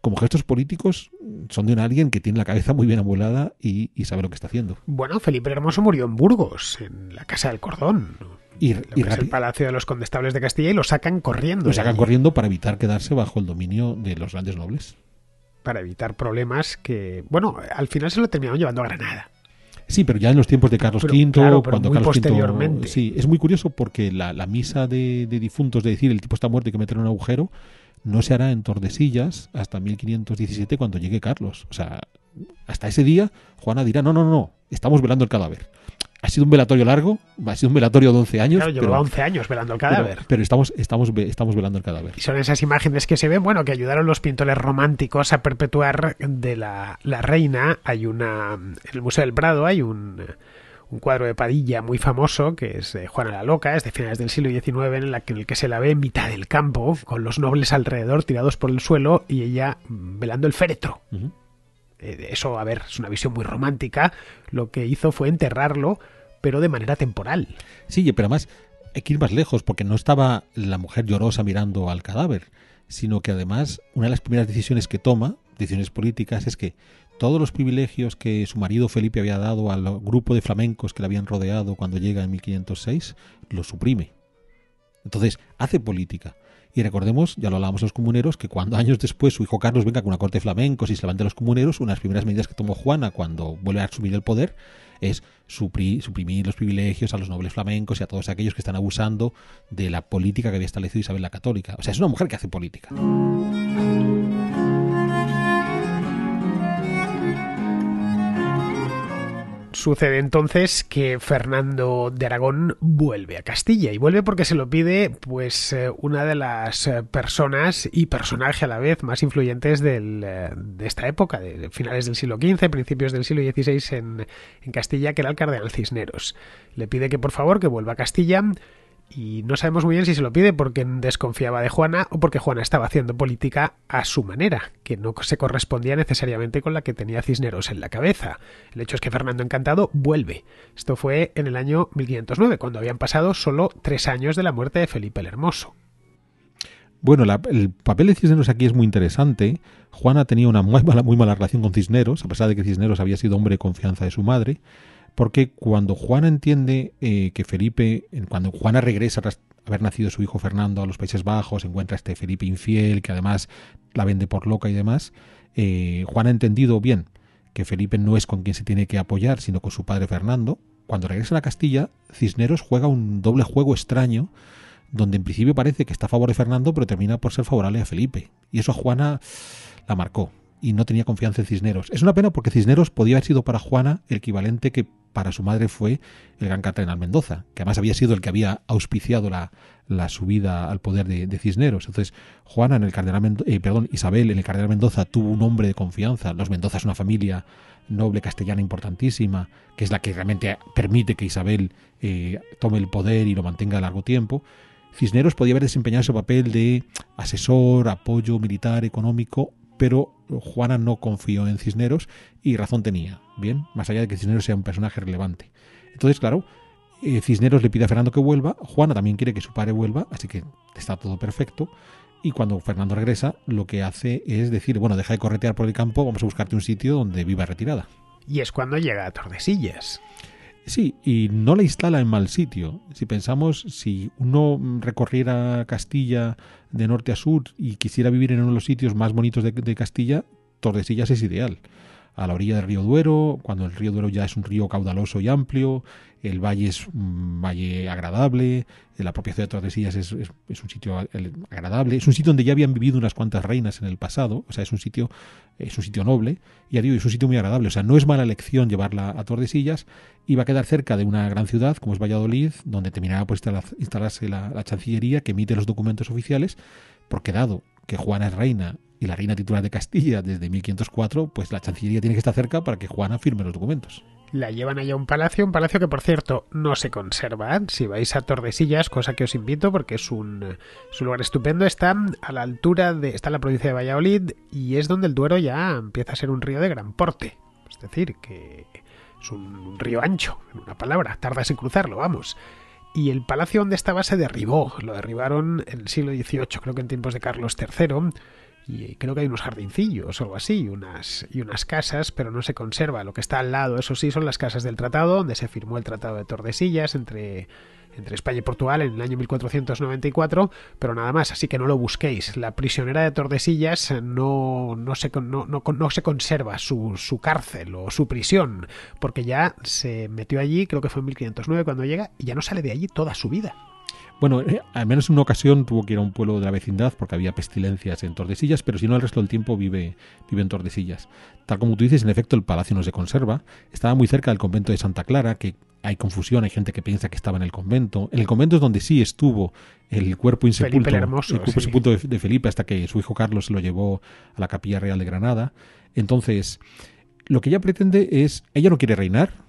Como gestos políticos mm, son de un alguien que tiene la cabeza muy bien amolada y, sabe lo que está haciendo. Bueno, Felipe el Hermoso murió en Burgos, en la Casa del Cordón. Y, y el Palacio de los Condestables de Castilla y lo sacan corriendo. Lo sacan corriendo para evitar quedarse bajo el dominio de los grandes nobles para evitar problemas que, bueno, al final se lo terminaron llevando a Granada. Sí, pero ya en los tiempos de Carlos V, cuando Carlos posteriormente. V, sí, es muy curioso porque la, misa de, difuntos, de decir el tipo está muerto y que meter en un agujero, no se hará en Tordesillas hasta 1517 cuando llegue Carlos. O sea, hasta ese día Juana dirá, no, no, no, estamos velando el cadáver ha sido un velatorio largo, ha sido un velatorio de 11 años. Claro, llevaba 11 años velando el cadáver. Pero, estamos, estamos, estamos velando el cadáver. Y son esas imágenes que se ven, bueno, que ayudaron los pintores románticos a perpetuar de la, la reina. Hay una. En el Museo del Prado hay un, un cuadro de Padilla muy famoso, que es de Juana la Loca, es de finales del siglo XIX, en, la en el que se la ve en mitad del campo, con los nobles alrededor tirados por el suelo y ella mm, velando el féretro. Eh, eso, a ver, es una visión muy romántica. Lo que hizo fue enterrarlo pero de manera temporal. Sí, pero además hay que ir más lejos, porque no estaba la mujer llorosa mirando al cadáver, sino que además una de las primeras decisiones que toma, decisiones políticas, es que todos los privilegios que su marido Felipe había dado al grupo de flamencos que le habían rodeado cuando llega en 1506, los suprime. Entonces, hace política. Y recordemos, ya lo hablábamos los comuneros, que cuando años después su hijo Carlos venga con una corte de flamencos y se levante los comuneros, una de las primeras medidas que tomó Juana cuando vuelve a asumir el poder es suprimir los privilegios a los nobles flamencos y a todos aquellos que están abusando de la política que había establecido Isabel la Católica. O sea, es una mujer que hace política. Sucede entonces que Fernando de Aragón vuelve a Castilla y vuelve porque se lo pide pues eh, una de las eh, personas y personaje a la vez más influyentes eh, de esta época, de finales del siglo XV, principios del siglo XVI en, en Castilla, que era el cardenal Cisneros. Le pide que por favor que vuelva a Castilla y no sabemos muy bien si se lo pide porque desconfiaba de Juana o porque Juana estaba haciendo política a su manera, que no se correspondía necesariamente con la que tenía Cisneros en la cabeza. El hecho es que Fernando Encantado vuelve. Esto fue en el año 1509, cuando habían pasado solo tres años de la muerte de Felipe el Hermoso. Bueno, el papel de Cisneros aquí es muy interesante. Juana tenía una muy mala, muy mala relación con Cisneros, a pesar de que Cisneros había sido hombre de confianza de su madre porque cuando Juana entiende eh, que Felipe, cuando Juana regresa tras haber nacido su hijo Fernando a los Países Bajos, encuentra a este Felipe infiel, que además la vende por loca y demás, eh, Juana ha entendido bien que Felipe no es con quien se tiene que apoyar, sino con su padre Fernando. Cuando regresa a la Castilla, Cisneros juega un doble juego extraño, donde en principio parece que está a favor de Fernando, pero termina por ser favorable a Felipe. Y eso a Juana la marcó y no tenía confianza en Cisneros. Es una pena porque Cisneros podía haber sido para Juana el equivalente que para su madre fue el gran Cardenal Mendoza, que además había sido el que había auspiciado la, subida al poder de, Cisneros. Entonces, Juana en el Cardenal eh, perdón, Isabel en el Cardenal Mendoza tuvo un hombre de confianza. Los Mendoza es una familia noble castellana importantísima, que es la que realmente permite que Isabel eh, tome el poder y lo mantenga a largo tiempo. Cisneros podía haber desempeñado su papel de asesor, apoyo militar, económico pero Juana no confió en Cisneros y razón tenía, bien, más allá de que Cisneros sea un personaje relevante. Entonces, claro, eh, Cisneros le pide a Fernando que vuelva, Juana también quiere que su padre vuelva, así que está todo perfecto. Y cuando Fernando regresa, lo que hace es decir, bueno, deja de corretear por el campo, vamos a buscarte un sitio donde viva retirada. Y es cuando llega a Tordesillas. Sí, y no la instala en mal sitio. Si pensamos, si uno recorriera Castilla de norte a sur y quisiera vivir en uno de los sitios más bonitos de, Castilla, Tordesillas es ideal. A la orilla del río Duero, cuando el río Duero ya es un río caudaloso y amplio, el valle es un valle agradable, la propia ciudad de Tordesillas es, un sitio agradable, es un sitio donde ya habían vivido unas cuantas reinas en el pasado, o sea, es un sitio, es un sitio noble, y digo, es un sitio muy agradable, o sea, no es mala elección llevarla a Tordesillas, y va a quedar cerca de una gran ciudad como es Valladolid, donde terminará por pues instalarse la, la chancillería que emite los documentos oficiales, porque dado que Juana es reina y la reina titular de Castilla desde 1504, pues la chancillería tiene que estar cerca para que Juana firme los documentos. La llevan allá a un palacio, un palacio que por cierto no se conserva. Si vais a Tordesillas, cosa que os invito porque es un, lugar estupendo, está a la altura de. está la provincia de Valladolid y es donde el Duero ya empieza a ser un río de gran porte. Es decir, que es un río ancho, en una palabra, tardas en cruzarlo, vamos. Y el palacio donde estaba se derribó, lo derribaron en el siglo XVIII, creo que en tiempos de Carlos III y eh, creo que hay unos jardincillos o algo así, unas, y unas casas, pero no se conserva. Lo que está al lado, eso sí, son las casas del tratado, donde se firmó el Tratado de Tordesillas entre, entre España y Portugal en el año 1494, pero nada más, así que no lo busquéis. La prisionera de Tordesillas no, no, se, no, no se, conserva su, su, cárcel o su prisión, porque ya se metió allí, creo que fue en 1509 cuando llega, y ya no sale de allí toda su vida. Bueno, eh, al menos en una ocasión tuvo que ir a un pueblo de la vecindad porque había pestilencias en Tordesillas, pero si no, el resto del tiempo vive, vive en Tordesillas. Tal como tú dices, en efecto, el palacio no se conserva. Estaba muy cerca del convento de Santa Clara, que hay confusión, hay gente que piensa que estaba en el convento. En el convento es donde sí estuvo el cuerpo insepulto, de, Felipe hasta que su hijo Carlos lo llevó a la Capilla Real de Granada. Entonces, lo que ella pretende es, ella no quiere reinar,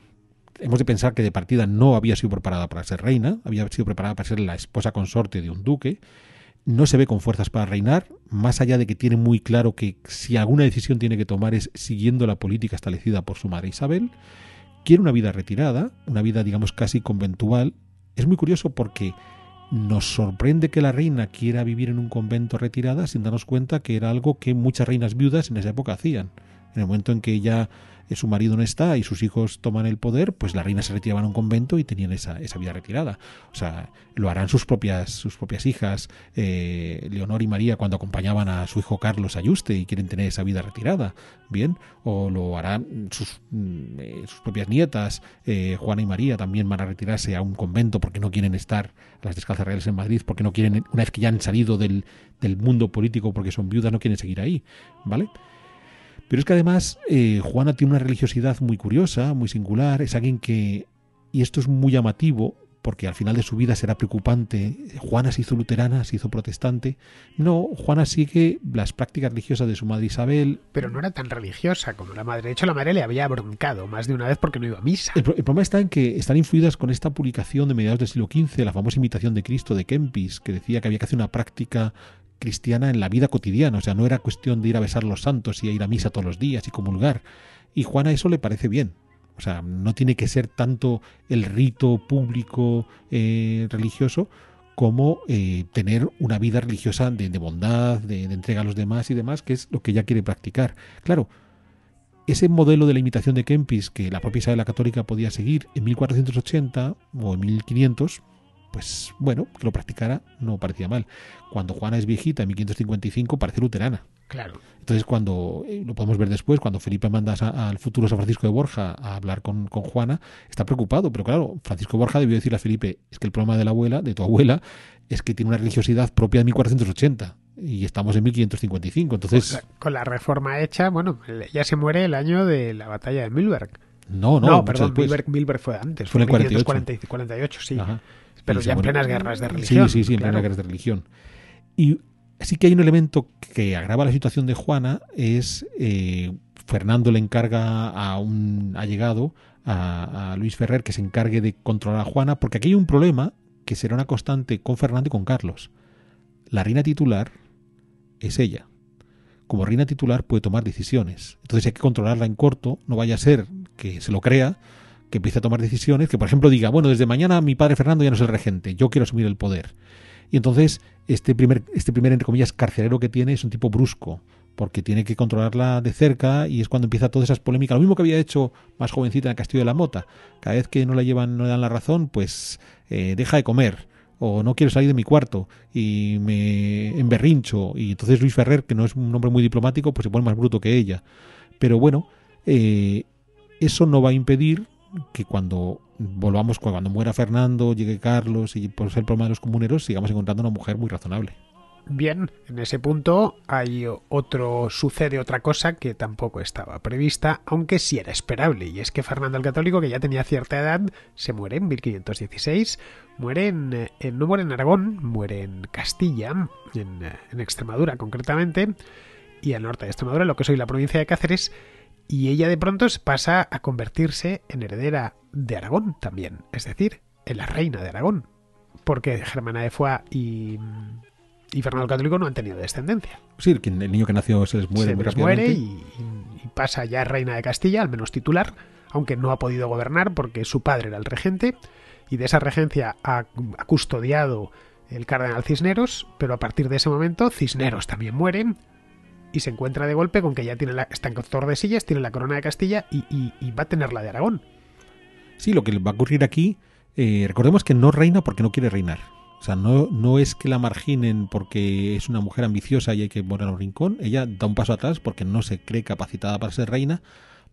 hemos de pensar que de partida no había sido preparada para ser reina, había sido preparada para ser la esposa consorte de un duque, no se ve con fuerzas para reinar, más allá de que tiene muy claro que si alguna decisión tiene que tomar es siguiendo la política establecida por su madre Isabel, quiere una vida retirada, una vida digamos casi conventual. Es muy curioso porque nos sorprende que la reina quiera vivir en un convento retirada sin darnos cuenta que era algo que muchas reinas viudas en esa época hacían. En el momento en que ella eh, su marido no está y sus hijos toman el poder, pues la reina se retiraba a un convento y tenían esa, esa vida retirada. O sea, lo harán sus propias, sus propias hijas, eh, Leonor y María, cuando acompañaban a su hijo Carlos Ayuste y quieren tener esa vida retirada, ¿bien? O lo harán sus, mm, eh, sus propias nietas, Juana y María también van a retirarse a un convento porque no quieren estar las descalzas reales en Madrid, porque no quieren, una vez que ya han salido del, del mundo político porque son viudas, no quieren seguir ahí, ¿vale? Pero es que además eh, Juana tiene una religiosidad muy curiosa, muy singular, es alguien que, y esto es muy llamativo, porque al final de su vida será preocupante, Juana se hizo luterana, se hizo protestante, no, Juana sigue las prácticas religiosas de su madre Isabel. Pero no era tan religiosa como la madre, de hecho la madre le había broncado más de una vez porque no iba a misa. El, el problema está en que están influidas con esta publicación de mediados del siglo XV, la famosa imitación de Cristo de Kempis, que decía que había que hacer una práctica cristiana en la vida cotidiana, o sea, no era cuestión de ir a besar los santos y a ir a misa todos los días y comulgar. Y Juana eso le parece bien. O sea, no tiene que ser tanto el rito público eh, religioso como eh, tener una vida religiosa de, bondad, de, entrega a los demás y demás, que es lo que ella quiere practicar. Claro, ese modelo de la imitación de Kempis que la propia Isabel la Católica podía seguir en 1480 o en 1500 pues bueno, que lo practicara no parecía mal. Cuando Juana es viejita, en 1555, parece luterana. Claro. Entonces, cuando eh, lo podemos ver después, cuando Felipe manda al futuro San Francisco de Borja a hablar con, Juana, está preocupado. Pero claro, Francisco Borja debió decirle a Felipe: es que el problema de la abuela, de tu abuela, es que tiene una religiosidad propia de 1480 y estamos en 1555. Entonces. con la reforma hecha, bueno, ya se muere el año de la batalla de Milberg. No, no, perdón, Milberg, fue antes. Fue en 1448, sí. Pero ya en plenas guerras de religión. Sí, sí, sí, en plenas guerras de religión. Y sí que hay un elemento que agrava la situación de Juana, es eh, Fernando le encarga a un allegado, a, a, Luis Ferrer, que se encargue de controlar a Juana, porque aquí hay un problema que será una constante con Fernando y con Carlos. La reina titular es ella. Como reina titular puede tomar decisiones. Entonces hay que controlarla en corto, no vaya a ser que se lo crea que empiece a tomar decisiones, que por ejemplo diga, bueno, desde mañana mi padre Fernando ya no es el regente, yo quiero asumir el poder. Y entonces este primer, este primer, entre comillas, carcelero que tiene es un tipo brusco, porque tiene que controlarla de cerca y es cuando empieza todas esas polémicas. Lo mismo que había hecho más jovencita en el Castillo de la Mota. Cada vez que no la llevan, no le dan la razón, pues eh, deja de comer o no quiero salir de mi cuarto y me emberrincho. Y entonces Luis Ferrer, que no es un hombre muy diplomático, pues se pone más bruto que ella. Pero bueno, eh, eso no va a impedir que cuando volvamos, cuando muera Fernando, llegue Carlos y por ser el problema de los comuneros, sigamos encontrando una mujer muy razonable. Bien, en ese punto hay otro, sucede otra cosa que tampoco estaba prevista, aunque sí era esperable, y es que Fernando el Católico, que ya tenía cierta edad, se muere en 1516, muere en, eh, no muere en Aragón, muere en Castilla, en, eh, en Extremadura concretamente, y al norte de Extremadura, lo que soy la provincia de Cáceres, y ella de pronto pasa a convertirse en heredera de Aragón también, es decir, en la reina de Aragón, porque Germana de Foix y, Fernando el Católico no han tenido descendencia. Sí, el niño que nació se les muere. Se muere y, pasa ya reina de Castilla, al menos titular, aunque no ha podido gobernar porque su padre era el regente y de esa regencia ha, custodiado el cardenal Cisneros, pero a partir de ese momento Cisneros también mueren y se encuentra de golpe con que ya tiene la, está en Tordesillas, tiene la corona de Castilla y, va a tener la de Aragón. Sí, lo que va a ocurrir aquí, eh, recordemos que no reina porque no quiere reinar. O sea, no, no es que la marginen porque es una mujer ambiciosa y hay que morir en un rincón. Ella da un paso atrás porque no se cree capacitada para ser reina,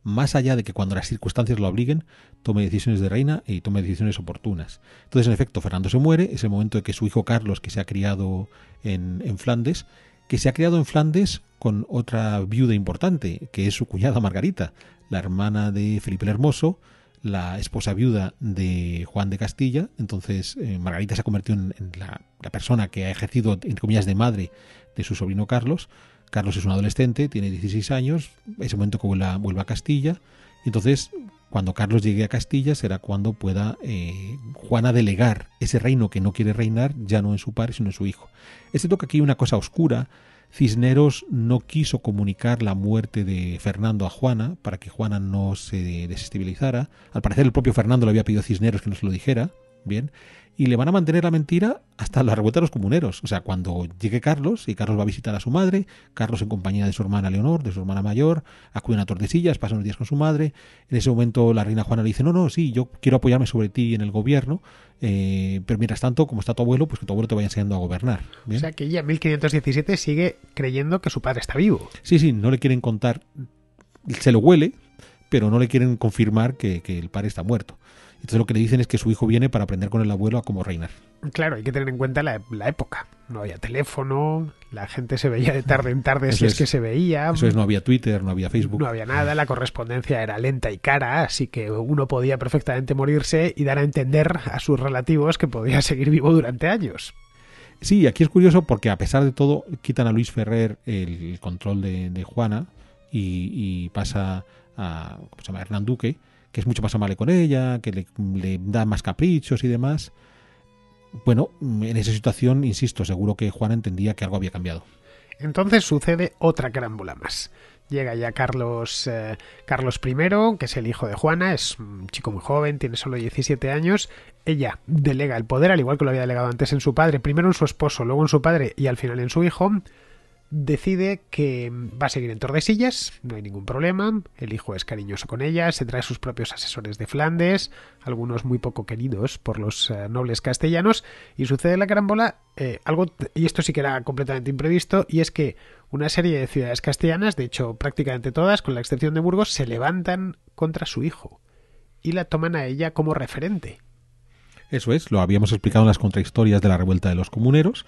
más allá de que cuando las circunstancias lo obliguen, tome decisiones de reina y tome decisiones oportunas. Entonces, en efecto, Fernando se muere, es el momento de que su hijo Carlos, que se ha criado en, en Flandes, que se ha creado en Flandes con otra viuda importante, que es su cuñada Margarita, la hermana de Felipe el Hermoso, la esposa viuda de Juan de Castilla. Entonces eh, Margarita se ha convertido en, la, persona que ha ejercido, entre comillas, de madre de su sobrino Carlos. Carlos es un adolescente, tiene 16 años, ese momento que vuelve, a Castilla. entonces cuando Carlos llegue a Castilla será cuando pueda eh, Juana delegar ese reino que no quiere reinar, ya no en su padre, sino en su hijo. Este toca aquí una cosa oscura. Cisneros no quiso comunicar la muerte de Fernando a Juana para que Juana no se desestabilizara. Al parecer el propio Fernando le había pedido a Cisneros que no se lo dijera Bien. Y le van a mantener la mentira hasta la revuelta de los comuneros. O sea, cuando llegue Carlos, y Carlos va a visitar a su madre, Carlos en compañía de su hermana Leonor, de su hermana mayor, acuden a Tordesillas, pasan unos días con su madre. En ese momento la reina Juana le dice, no, no, sí, yo quiero apoyarme sobre ti en el gobierno, eh, pero mientras tanto, como está tu abuelo, pues que tu abuelo te vaya enseñando a gobernar. O sea, que ella en 1517 sigue creyendo que su padre está vivo. Sí, sí, no le quieren contar, se lo huele, pero no le quieren confirmar que el padre está muerto. Entonces lo que le dicen es que su hijo viene para aprender con el abuelo a cómo reinar. Claro, hay que tener en cuenta la, época. No había teléfono, la gente se veía de tarde en tarde si es, que se veía. Eso es, no había Twitter, no había Facebook. No había nada, la correspondencia era lenta y cara, así que uno podía perfectamente morirse y dar a entender a sus relativos que podía seguir vivo durante años. Sí, aquí es curioso porque a pesar de todo quitan a Luis Ferrer el control de, Juana y, pasa a, llama? Hernán Duque que es mucho más amable con ella, que le, da más caprichos y demás. Bueno, en esa situación, insisto, seguro que Juana entendía que algo había cambiado. Entonces sucede otra crámbula más. Llega ya Carlos, eh, Carlos I, que es el hijo de Juana, es un chico muy joven, tiene solo 17 años. Ella delega el poder, al igual que lo había delegado antes en su padre, primero en su esposo, luego en su padre y al final en su hijo decide que va a seguir en Tordesillas, no hay ningún problema, el hijo es cariñoso con ella, se trae sus propios asesores de Flandes, algunos muy poco queridos por los eh, nobles castellanos, y sucede la carambola eh, algo, y esto sí que era completamente imprevisto, y es que una serie de ciudades castellanas, de hecho prácticamente todas, con la excepción de Burgos, se levantan contra su hijo y la toman a ella como referente. Eso es, lo habíamos explicado en las contrahistorias de la revuelta de los comuneros,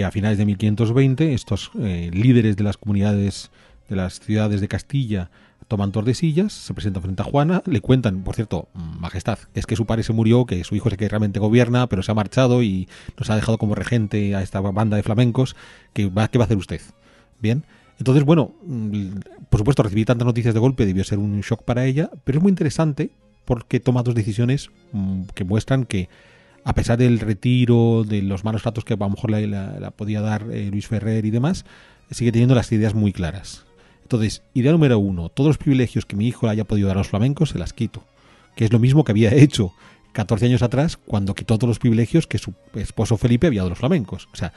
a finales de 1520, estos eh, líderes de las comunidades de las ciudades de Castilla toman Tordesillas, se presentan frente a Juana, le cuentan, por cierto, mm, Majestad, es que su padre se murió, que su hijo es el que realmente gobierna, pero se ha marchado y nos ha dejado como regente a esta banda de flamencos, va, ¿qué va a hacer usted? Bien, entonces, bueno, mm, por supuesto, recibir tantas noticias de golpe debió ser un shock para ella, pero es muy interesante porque toma dos decisiones mm, que muestran que a pesar del retiro, de los malos tratos que a lo mejor la, podía dar eh, Luis Ferrer y demás, sigue teniendo las ideas muy claras. Entonces, idea número uno, todos los privilegios que mi hijo le haya podido dar a los flamencos se las quito, que es lo mismo que había hecho 14 años atrás cuando quitó todos los privilegios que su esposo Felipe había dado a los flamencos. O sea,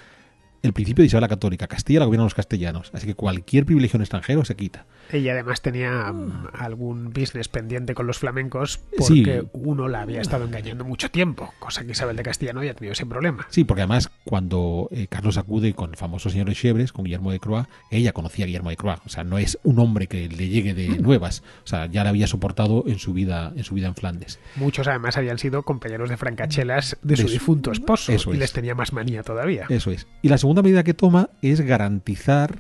el principio de Isabel la Católica, Castilla la gobiernan los castellanos, así que cualquier privilegio en extranjero se quita. Ella además tenía mm, algún business pendiente con los flamencos porque uno la había estado engañando mucho tiempo, cosa que Isabel de Castilla no había tenido ese problema. Sí, porque además cuando eh, Carlos acude con el famoso señor Chiebres, con Guillermo de Croix, ella conocía a Guillermo de Croix, o sea, no es un hombre que le llegue de mm. nuevas, o sea, ya la había soportado en su vida en su vida en Flandes. Muchos además habían sido compañeros de Francachelas de, su, difunto esposo y les tenía más manía todavía. Eso es. Y la segunda medida que toma es garantizar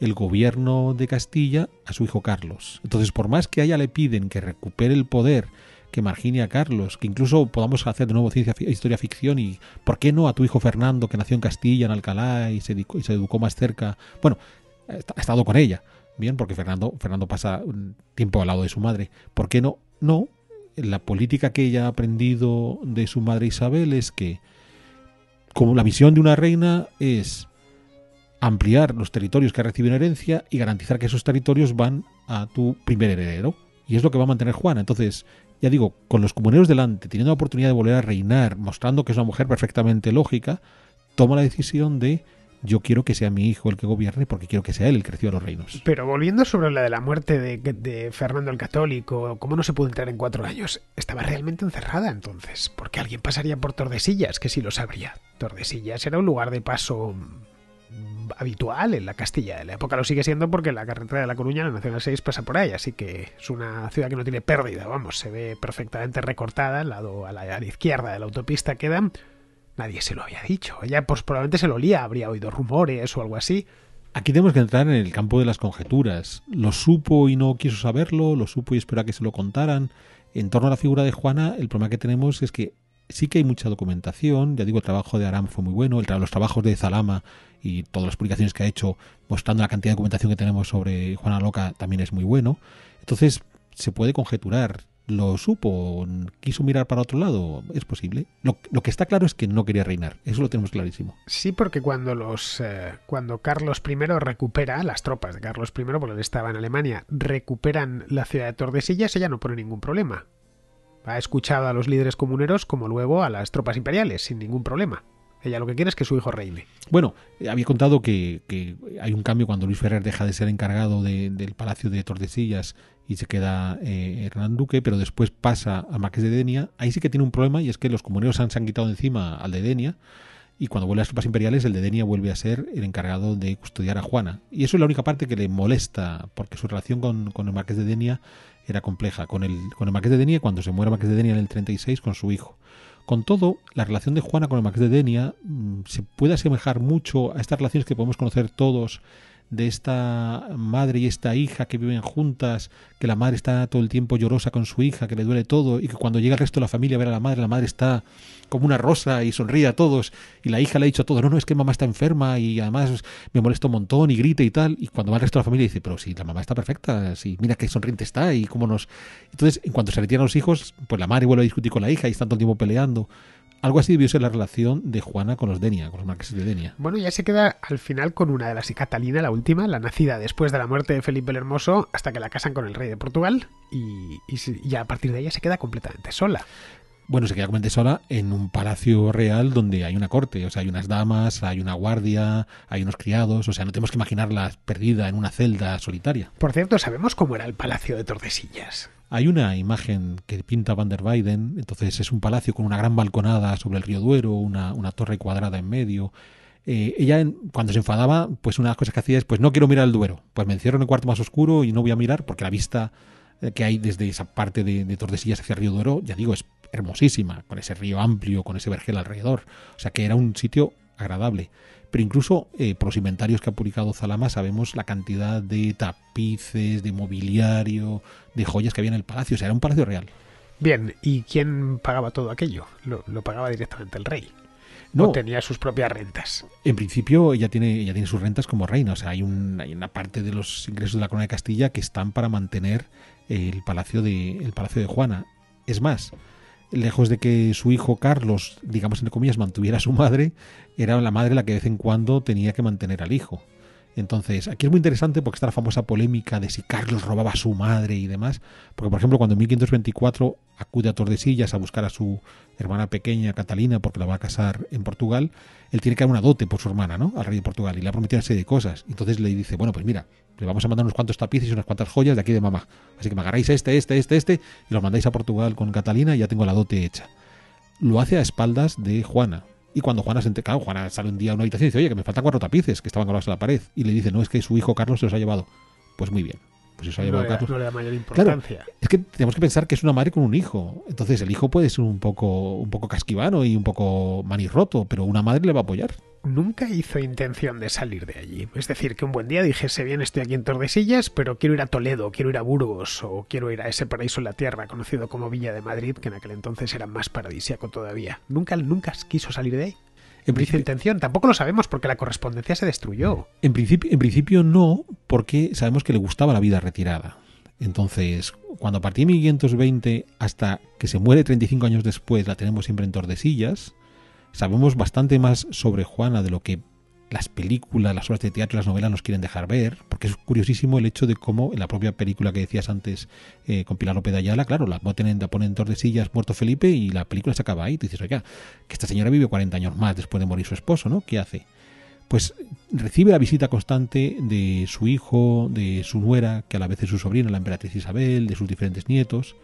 el gobierno de Castilla a su hijo Carlos. Entonces, por más que a ella le piden que recupere el poder, que margine a Carlos, que incluso podamos hacer de nuevo ciencia, historia ficción y, ¿por qué no a tu hijo Fernando, que nació en Castilla, en Alcalá y se, educó, más cerca? Bueno, ha estado con ella, bien, porque Fernando, Fernando pasa un tiempo al lado de su madre. ¿Por qué no? No, la política que ella ha aprendido de su madre Isabel es que, como la visión de una reina es ampliar los territorios que en herencia y garantizar que esos territorios van a tu primer heredero. Y es lo que va a mantener Juana. Entonces, ya digo, con los comuneros delante, teniendo la oportunidad de volver a reinar, mostrando que es una mujer perfectamente lógica, toma la decisión de yo quiero que sea mi hijo el que gobierne porque quiero que sea él el que reciba los reinos. Pero volviendo sobre la de la muerte de, de, Fernando el Católico, ¿cómo no se pudo entrar en cuatro años? Estaba realmente encerrada entonces, porque alguien pasaría por Tordesillas, que si lo sabría. Tordesillas era un lugar de paso habitual en la Castilla de la época. Lo sigue siendo porque la carretera de La Coruña, la Nacional 6, pasa por ahí, así que es una ciudad que no tiene pérdida, vamos, se ve perfectamente recortada, al lado a la, izquierda de la autopista quedan Nadie se lo había dicho. Ella, pues probablemente se lo olía, habría oído rumores o algo así. Aquí tenemos que entrar en el campo de las conjeturas. ¿Lo supo y no quiso saberlo? ¿Lo supo y espera que se lo contaran? En torno a la figura de Juana, el problema que tenemos es que sí que hay mucha documentación, ya digo, el trabajo de Aram fue muy bueno, el los trabajos de Zalama y todas las publicaciones que ha hecho mostrando la cantidad de documentación que tenemos sobre Juana Loca también es muy bueno. Entonces, se puede conjeturar, lo supo, quiso mirar para otro lado, es posible. Lo, que está claro es que no quería reinar, eso lo tenemos clarísimo. Sí, porque cuando, los, eh, cuando Carlos I recupera, las tropas de Carlos I, porque él estaba en Alemania, recuperan la ciudad de Tordesillas, ella no pone ningún problema ha escuchado a los líderes comuneros como luego a las tropas imperiales, sin ningún problema. Ella lo que quiere es que su hijo reine. Bueno, eh, había contado que, hay un cambio cuando Luis Ferrer deja de ser encargado del Palacio de Tordesillas y se queda eh, Hernán Duque, pero después pasa a Marqués de Denia. Ahí sí que tiene un problema y es que los comuneros han, se han quitado encima al de Denia y cuando vuelve a las tropas imperiales el de Denia vuelve a ser el encargado de custodiar a Juana. Y eso es la única parte que le molesta, porque su relación con, con el marqués de Denia era compleja con el, con el Marqués de Denia cuando se muere el Marqués de Denia en el 36 con su hijo. Con todo, la relación de Juana con el Marqués de Denia mm, se puede asemejar mucho a estas relaciones que podemos conocer todos de esta madre y esta hija que viven juntas, que la madre está todo el tiempo llorosa con su hija, que le duele todo y que cuando llega el resto de la familia a ver a la madre, la madre está como una rosa y sonríe a todos. Y la hija le ha dicho a todos, no, no, es que mamá está enferma y además me molesta un montón y grita y tal. Y cuando va el resto de la familia dice, pero si la mamá está perfecta, si mira qué sonriente está y cómo nos... Entonces, en cuanto se retiran los hijos, pues la madre vuelve a discutir con la hija y están todo el tiempo peleando. Algo así debió ser la relación de Juana con los Denia, con los marqueses de Denia. Bueno, ya se queda al final con una de las y Catalina, la última, la nacida después de la muerte de Felipe el Hermoso, hasta que la casan con el rey de Portugal y, y, a partir de ella se queda completamente sola bueno, se queda como sola, en un palacio real donde hay una corte, o sea, hay unas damas, hay una guardia, hay unos criados, o sea, no tenemos que imaginarla perdida en una celda solitaria. Por cierto, sabemos cómo era el palacio de Tordesillas. Hay una imagen que pinta Van der Weyden, entonces es un palacio con una gran balconada sobre el río Duero, una, torre cuadrada en medio, eh, ella cuando se enfadaba, pues una de las cosas que hacía es, pues no quiero mirar el Duero, pues me encierro en el cuarto más oscuro y no voy a mirar porque la vista eh, que hay desde esa parte de Tordesillas hacia el Río Duero, ya digo, es hermosísima, con ese río amplio, con ese vergel alrededor. O sea que era un sitio agradable. Pero incluso eh, por los inventarios que ha publicado Zalama sabemos la cantidad de tapices, de mobiliario, de joyas que había en el palacio. O sea, era un palacio real. Bien, ¿y quién pagaba todo aquello? Lo, pagaba directamente el rey. No, tenía sus propias rentas. En principio ella tiene, ella tiene sus rentas como reina. O sea, hay, hay una parte de los ingresos de la corona de Castilla que están para mantener el palacio de, el palacio de Juana. Es más, lejos de que su hijo Carlos, digamos entre comillas, mantuviera a su madre, era la madre la que de vez en cuando tenía que mantener al hijo. Entonces, aquí es muy interesante porque está la famosa polémica de si Carlos robaba a su madre y demás. Porque, por ejemplo, cuando en 1524 acude a Tordesillas a buscar a su hermana pequeña, Catalina, porque la va a casar en Portugal, él tiene que dar una dote por su hermana, ¿no? Al rey de Portugal y le ha prometido una serie de cosas. Entonces le dice, bueno, pues mira, le vamos a mandar unos cuantos tapices y unas cuantas joyas de aquí de mamá. Así que me agarráis este, este, este, este y lo mandáis a Portugal con Catalina y ya tengo la dote hecha. Lo hace a espaldas de Juana, y cuando Juana se ha Juana sale un día a una habitación y dice, oye, que me faltan cuatro tapices que estaban colgados en la pared. Y le dice, no, es que su hijo Carlos se los ha llevado. Pues muy bien. Pues no le, mayor importancia. es que tenemos que pensar que es una madre con un hijo. Entonces el hijo puede ser un poco, un poco casquivano y un poco manirroto, pero una madre le va a apoyar. Nunca hizo intención de salir de allí. Es decir, que un buen día dijese, bien, estoy aquí en Tordesillas, pero quiero ir a Toledo, quiero ir a Burgos o quiero ir a ese paraíso en la tierra conocido como Villa de Madrid, que en aquel entonces era más paradisíaco todavía. Nunca, nunca quiso salir de ahí en principio, tampoco lo sabemos porque la correspondencia se destruyó. En principio, en principio no, porque sabemos que le gustaba la vida retirada. Entonces, cuando a partir de 1520 hasta que se muere 35 años después la tenemos siempre en Tordesillas, sabemos bastante más sobre Juana de lo que las películas, las obras de teatro, las novelas nos quieren dejar ver, porque es curiosísimo el hecho de cómo en la propia película que decías antes eh, con Pilar López de Ayala, claro, la ponen, en, la Tordesillas, muerto Felipe, y la película se acaba ahí. Tú dices, oiga, que esta señora vive 40 años más después de morir su esposo, ¿no? ¿Qué hace? Pues recibe la visita constante de su hijo, de su nuera, que a la vez es su sobrina, la emperatriz Isabel, de sus diferentes nietos.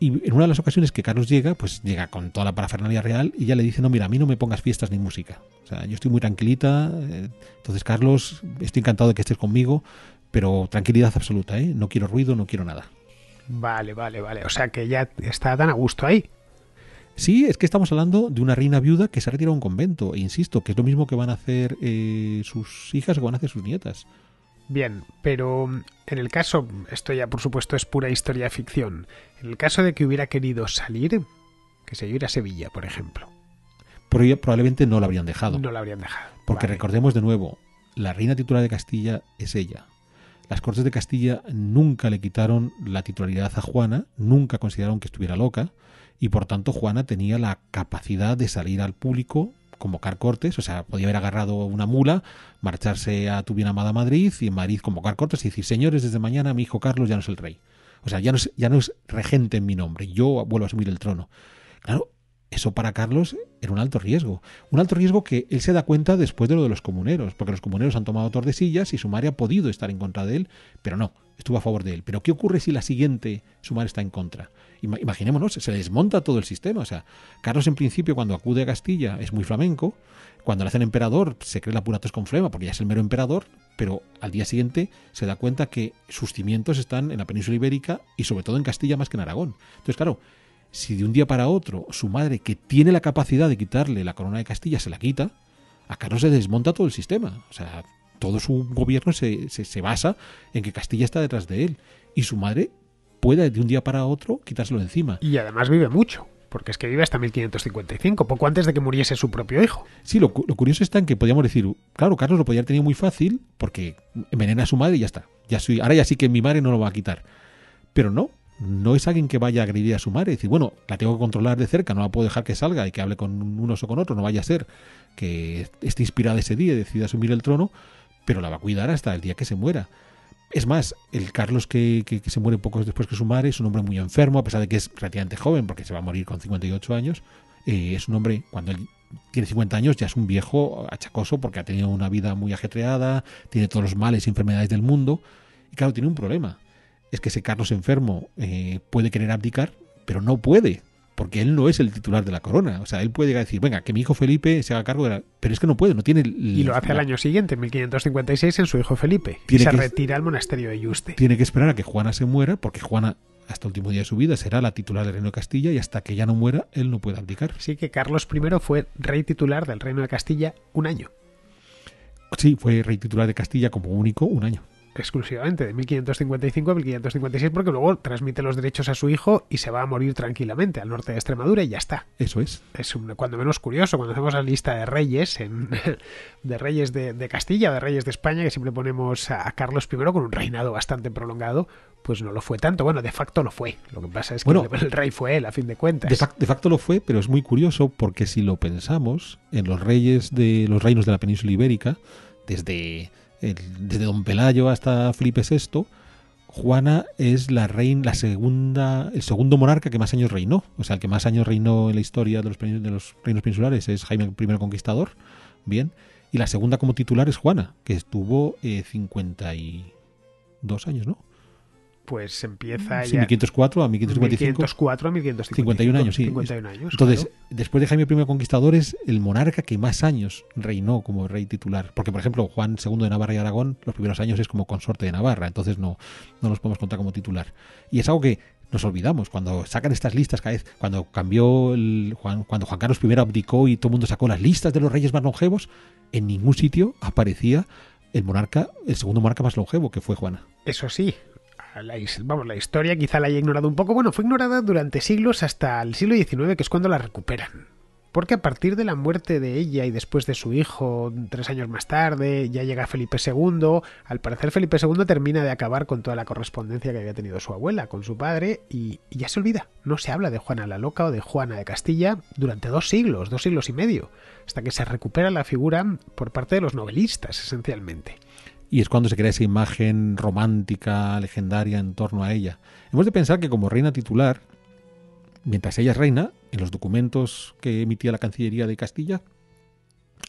Y en una de las ocasiones que Carlos llega, pues llega con toda la parafernalia real y ya le dice, no, mira, a mí no me pongas fiestas ni música. O sea, yo estoy muy tranquilita, eh, entonces Carlos, estoy encantado de que estés conmigo, pero tranquilidad absoluta, ¿eh? No quiero ruido, no quiero nada. Vale, vale, vale. O sea que ya está tan a gusto ahí. Sí, es que estamos hablando de una reina viuda que se ha retirado a un convento, e insisto, que es lo mismo que van a hacer eh, sus hijas o van a hacer sus nietas. Bien, pero mm, en el caso, esto ya por supuesto es pura historia ficción, en el caso de que hubiera querido salir, que se ir a Sevilla, por ejemplo. probablemente no la habrían dejado. No la habrían dejado. Porque recordemos de nuevo, la reina titular de Castilla es ella. Las Cortes de Castilla nunca le quitaron la titularidad a Juana, nunca consideraron que estuviera loca, y por tanto Juana tenía la capacidad de salir al público convocar cortes, o sea, podía haber agarrado una mula, marcharse a tu bien amada Madrid y en Madrid convocar cortes y decir, señores, desde mañana mi hijo Carlos ya no es el rey. O sea, ya no es, ya no es regente en mi nombre, yo vuelvo a asumir el trono. Claro, eso para Carlos era un alto riesgo. Un alto riesgo que él se da cuenta después de lo de los comuneros, porque los comuneros han tomado Tordesillas y madre ha podido estar en contra de él, pero no, estuvo a favor de él. Pero ¿qué ocurre si la siguiente Sumar está en contra? imaginémonos, se desmonta todo el sistema. O sea, Carlos en principio cuando acude a Castilla es muy flamenco, cuando le hacen emperador se cree la pura con flema porque ya es el mero emperador, pero al día siguiente se da cuenta que sus cimientos están en la península ibérica y sobre todo en Castilla más que en Aragón. Entonces, claro, si de un día para otro su madre, que tiene la capacidad de quitarle la corona de Castilla, se la quita, a Carlos se desmonta todo el sistema. O sea, todo su gobierno se, se basa en que Castilla está detrás de él. Y su madre pueda de un día para otro quitárselo encima. Y además vive mucho porque es que vive hasta 1555, poco antes de que muriese su propio hijo. Sí, lo, curioso está en que podíamos decir, claro, Carlos lo podía haber tenido muy fácil porque envenena a su madre y ya está. Ya soy, ahora ya sí que mi madre no lo va a quitar. Pero no, no es alguien que vaya a agredir a su madre. y decir, bueno, la tengo que controlar de cerca, no la puedo dejar que salga y que hable con unos o con otros, no vaya a ser que esté inspirada ese día y decida asumir el trono, pero la va a cuidar hasta el día que se muera. Es más, el Carlos que, se muere poco después que su madre es un hombre muy enfermo, a pesar de que es relativamente joven, porque se va a morir con 58 años. Eh, es un hombre, cuando él tiene 50 años, ya es un viejo achacoso porque ha tenido una vida muy ajetreada, tiene todos los males y enfermedades del mundo. Y claro, tiene un problema. Es que ese Carlos enfermo eh, puede querer abdicar, pero no puede, porque él no es el titular de la corona. O sea, él puede llegar a decir, venga, que mi hijo Felipe se haga cargo de la... Pero es que no puede, no tiene... Y lo hace al año siguiente, en 1556, en su hijo Felipe. y se retira al monasterio de Yuste. Tiene que esperar a que Juana se muera, porque Juana hasta el último día de su vida será la titular del Reino de Castilla y hasta que ya no muera, él no puede abdicar. Sí, que Carlos I fue rey titular del Reino de Castilla un año. Sí, fue rey titular de Castilla como único un año exclusivamente, de 1555 a 1556, porque luego transmite los derechos a su hijo y se va a morir tranquilamente al norte de Extremadura y ya está. Eso es. Es un, cuando menos curioso, cuando hacemos la lista de reyes, en, de reyes de, Castilla de reyes de España, que siempre ponemos a, Carlos I con un reinado bastante prolongado, pues no lo fue tanto. Bueno, de facto no fue. Lo que pasa es que el rey fue él, a fin de cuentas. de, facto lo fue, pero es muy curioso porque si lo pensamos, en los reyes de los reinos de la península ibérica, desde desde Don Pelayo hasta Felipe VI, Juana es la reina, la segunda, el segundo monarca que más años reinó. O sea, el que más años reinó en la historia de los, reinos peninsulares es Jaime I Conquistador. Bien. Y la segunda como titular es Juana, que estuvo eh, 52 años, ¿no? pues empieza sí, 1504 a 1555. 1504 a años, sí. 51 años, Entonces, después de Jaime I Conquistador es el monarca que más años reinó como rey titular. Porque, por ejemplo, Juan II de Navarra y Aragón, los primeros años es como consorte de Navarra, entonces no, no los podemos contar como titular. Y es algo que nos olvidamos cuando sacan estas listas cada vez, cuando cambió el Juan, cuando Juan Carlos I abdicó y todo el mundo sacó las listas de los reyes más longevos, en ningún sitio aparecía el monarca, el segundo monarca más longevo, que fue Juana. Eso sí, vamos, la historia quizá la haya ignorado un poco. Bueno, fue ignorada durante siglos hasta el siglo XIX, que es cuando la recuperan. Porque a partir de la muerte de ella y después de su hijo, tres años más tarde, ya llega Felipe II. Al parecer, Felipe II termina de acabar con toda la correspondencia que había tenido su abuela con su padre y ya se olvida. No se habla de Juana la Loca o de Juana de Castilla durante dos siglos, dos siglos y medio, hasta que se recupera la figura por parte de los novelistas, esencialmente y es cuando se crea esa imagen romántica, legendaria en torno a ella. Hemos de pensar que como reina titular, mientras ella es reina, en los documentos que emitía la Cancillería de Castilla,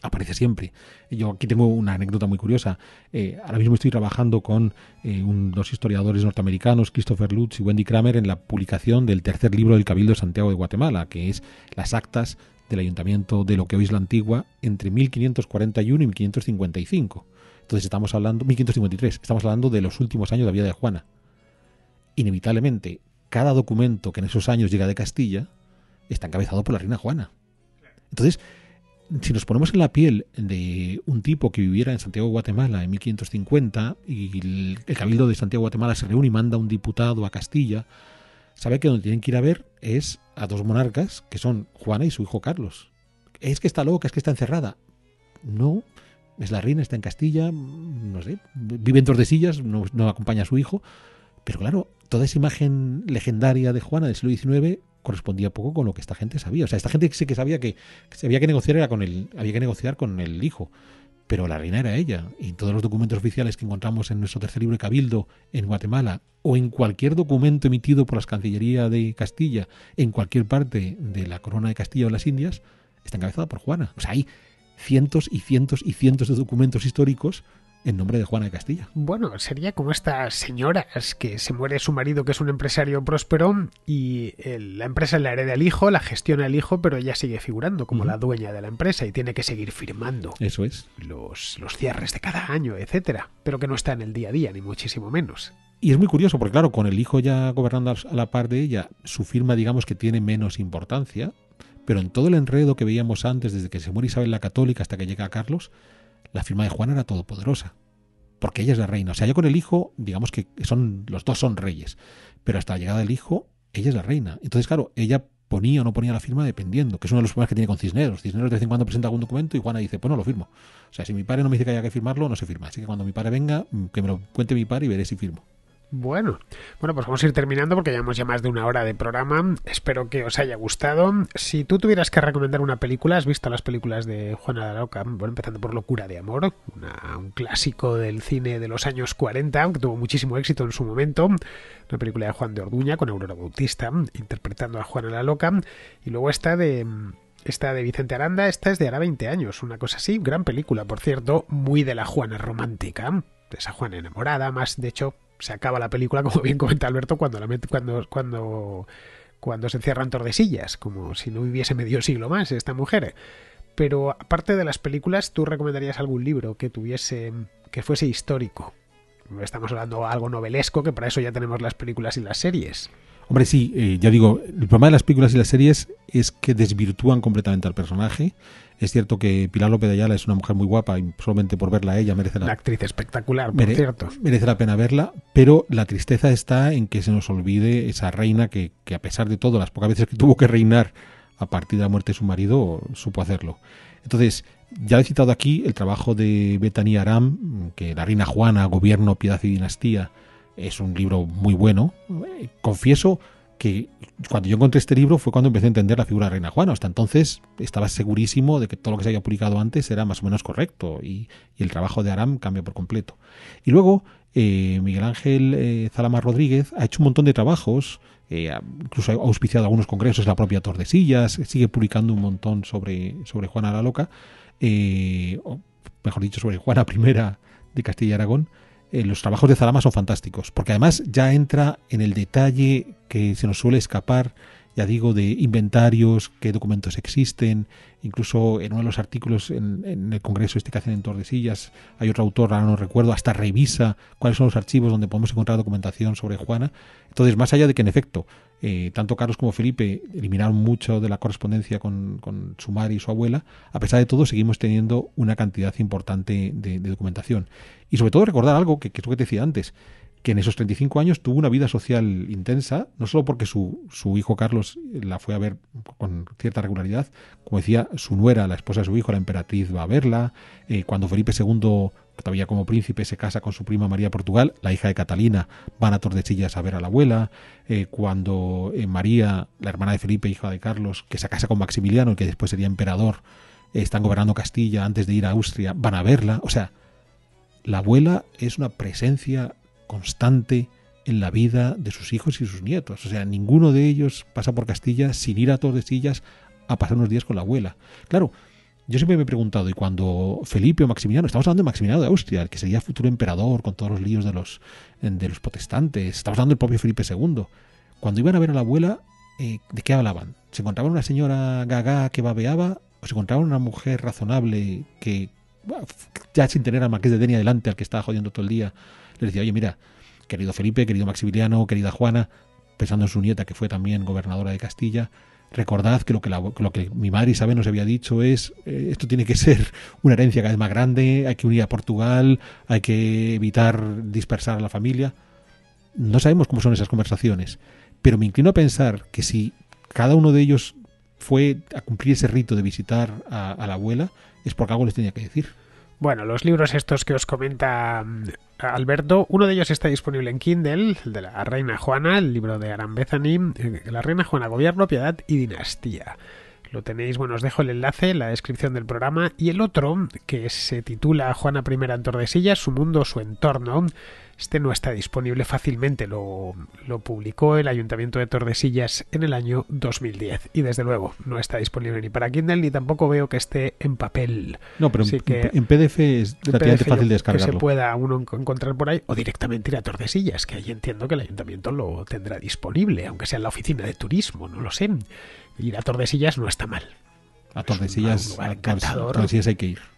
aparece siempre. Yo aquí tengo una anécdota muy curiosa. Eh, ahora mismo estoy trabajando con eh, dos historiadores norteamericanos, Christopher Lutz y Wendy Kramer, en la publicación del tercer libro del Cabildo de Santiago de Guatemala, que es las actas del ayuntamiento de lo que hoy es la antigua entre 1541 y 1555. Entonces estamos hablando, 1553, estamos hablando de los últimos años de la vida de Juana. Inevitablemente, cada documento que en esos años llega de Castilla está encabezado por la reina Juana. Entonces, si nos ponemos en la piel de un tipo que viviera en Santiago de Guatemala en 1550 y el, cabildo de Santiago de Guatemala se reúne y manda un diputado a Castilla, sabe que donde tienen que ir a ver es a dos monarcas que son Juana y su hijo Carlos. Es que está loca, es que está encerrada. No, es la reina, está en Castilla, no sé, vive en Tordesillas, no, acompaña a su hijo. Pero claro, toda esa imagen legendaria de Juana del siglo XIX correspondía poco con lo que esta gente sabía. O sea, esta gente sí que sabía que, había que negociar era con el, había que negociar con el hijo, pero la reina era ella. Y todos los documentos oficiales que encontramos en nuestro tercer libro de Cabildo en Guatemala o en cualquier documento emitido por las Cancillerías de Castilla en cualquier parte de la Corona de Castilla o las Indias está encabezada por Juana. O sea, hay cientos y cientos y cientos de documentos históricos en nombre de Juana de Castilla. Bueno, sería como estas señoras que se muere su marido que es un empresario próspero y eh, la empresa la hereda al hijo, la gestiona el hijo, pero ella sigue figurando como la dueña de la empresa y tiene que seguir firmando. Eso es. Los, los cierres de cada año, etcétera, pero que no está en el día a día, ni muchísimo menos. Y es muy curioso, porque claro, con el hijo ya gobernando a la par de ella, su firma digamos que tiene menos importancia, pero en todo el enredo que veíamos antes, desde que se muere Isabel la Católica hasta que llega a Carlos, la firma de Juana era todopoderosa. Porque ella es la reina. O sea, ya con el hijo, digamos que son, los dos son reyes. Pero hasta la llegada del hijo, ella es la reina. Entonces, claro, ella ponía o no ponía la firma dependiendo, que es uno de los problemas que tiene con Cisneros. Cisneros de vez en cuando presenta algún documento y Juana dice, pues no lo firmo. O sea, si mi padre no me dice que haya que firmarlo, no se firma. Así que cuando mi padre venga, que me lo cuente mi padre y veré si firmo. Bueno, bueno, pues vamos a ir terminando porque llevamos ya más de una hora de programa. Espero que os haya gustado. Si tú tuvieras que recomendar una película, has visto las películas de Juana de la Loca, bueno, empezando por Locura de Amor, un clásico del cine de los años 40, aunque tuvo muchísimo éxito en su momento. Una película de Juan de Orduña con Aurora Bautista, interpretando a Juana la Loca. Y luego está de esta de Vicente Aranda, esta es de ahora 20 años, una cosa así, gran película, por cierto, muy de la Juana romántica, de esa Juana enamorada, más de hecho se acaba la película, como bien comenta Alberto, cuando, la cuando, cuando, cuando se encierran Tordesillas, como si no viviese medio siglo más esta mujer. Pero aparte de las películas, ¿tú recomendarías algún libro que tuviese, que fuese histórico? Estamos hablando de algo novelesco, que para eso ya tenemos las películas y las series. Hombre, sí, eh, ya digo, el problema de las películas y las series es que desvirtúan completamente al personaje es cierto que Pilar López de Ayala es una mujer muy guapa y solamente por verla ella merece la... actriz espectacular, por cierto. Merece la pena verla, pero la tristeza está en que se nos olvide esa reina que, que a pesar de todo, las pocas veces que tuvo que reinar a partir de la muerte de su marido, supo hacerlo. Entonces, ya he citado aquí el trabajo de Betania Aram, que la reina Juana, Gobierno, Piedad y Dinastía, es un libro muy bueno. Eh, confieso que cuando yo encontré este libro fue cuando empecé a entender la figura de Reina Juana. Hasta entonces estaba segurísimo de que todo lo que se había publicado antes era más o menos correcto y, el trabajo de Aram cambia por completo. Y luego eh, Miguel Ángel eh, Zalamar Rodríguez ha hecho un montón de trabajos, eh, incluso ha auspiciado algunos congresos, la propia Tordesillas, sigue publicando un montón sobre, sobre Juana la Loca, o mejor dicho, sobre Juana I de Castilla y Aragón. Eh, los trabajos de Zalama son fantásticos, porque además ya entra en el detalle que se nos suele escapar, ya digo, de inventarios, qué documentos existen, incluso en uno de los artículos en, en el Congreso este que hacen en Tordesillas, hay otro autor, ahora no recuerdo, hasta revisa cuáles son los archivos donde podemos encontrar documentación sobre Juana. Entonces, más allá de que en efecto eh, tanto Carlos como Felipe eliminaron mucho de la correspondencia con, su madre y su abuela. A pesar de todo, seguimos teniendo una cantidad importante de, documentación. Y sobre todo recordar algo que, que te decía antes, que en esos 35 años tuvo una vida social intensa, no solo porque su, hijo Carlos la fue a ver con cierta regularidad, como decía, su nuera, la esposa de su hijo, la emperatriz, va a verla, eh, cuando Felipe II Todavía como príncipe se casa con su prima María Portugal, la hija de Catalina, van a Tordesillas a ver a la abuela. Eh, cuando eh, María, la hermana de Felipe, hija de Carlos, que se casa con Maximiliano, que después sería emperador, eh, están gobernando Castilla antes de ir a Austria, van a verla. O sea, la abuela es una presencia constante en la vida de sus hijos y sus nietos. O sea, ninguno de ellos pasa por Castilla sin ir a Tordesillas a pasar unos días con la abuela. Claro, yo siempre me he preguntado, y cuando Felipe o Maximiliano, estamos hablando de Maximiliano de Austria, el que sería futuro emperador con todos los líos de los, de los protestantes, estamos hablando del propio Felipe II, cuando iban a ver a la abuela, eh, ¿de qué hablaban? ¿Se encontraban una señora gaga que babeaba o se encontraban una mujer razonable que, ya sin tener al marqués de Denia delante, al que estaba jodiendo todo el día, le decía, oye, mira, querido Felipe, querido Maximiliano, querida Juana, pensando en su nieta que fue también gobernadora de Castilla, Recordad que lo que, lo que mi madre Isabel nos había dicho es, eh, esto tiene que ser una herencia cada vez más grande, hay que unir a Portugal, hay que evitar dispersar a la familia. No sabemos cómo son esas conversaciones, pero me inclino a pensar que si cada uno de ellos fue a cumplir ese rito de visitar a la abuela, es porque algo les tenía que decir. Bueno, los libros estos que os comenta mm, Alberto, uno de ellos está disponible en Kindle, el de la Reina Juana, el libro de Aram Bethany, eh, La Reina Juana, Gobierno, Piedad y Dinastía. Lo tenéis, bueno, os dejo el enlace en la descripción del programa. Y el otro, que se titula Juana I en Tordesillas, Su Mundo, Su Entorno, este no está disponible fácilmente, lo, publicó el Ayuntamiento de Tordesillas en el año 2010 y desde luego no está disponible ni para Kindle ni tampoco veo que esté en papel. No, pero en, que, en PDF es relativamente fácil de descargarlo. Que se pueda uno encontrar por ahí o directamente ir a Tordesillas, que ahí entiendo que el Ayuntamiento lo tendrá disponible, aunque sea en la oficina de turismo, no lo sé. Ir a Tordesillas no está mal. A Tordesillas, es a Tordesillas hay que ir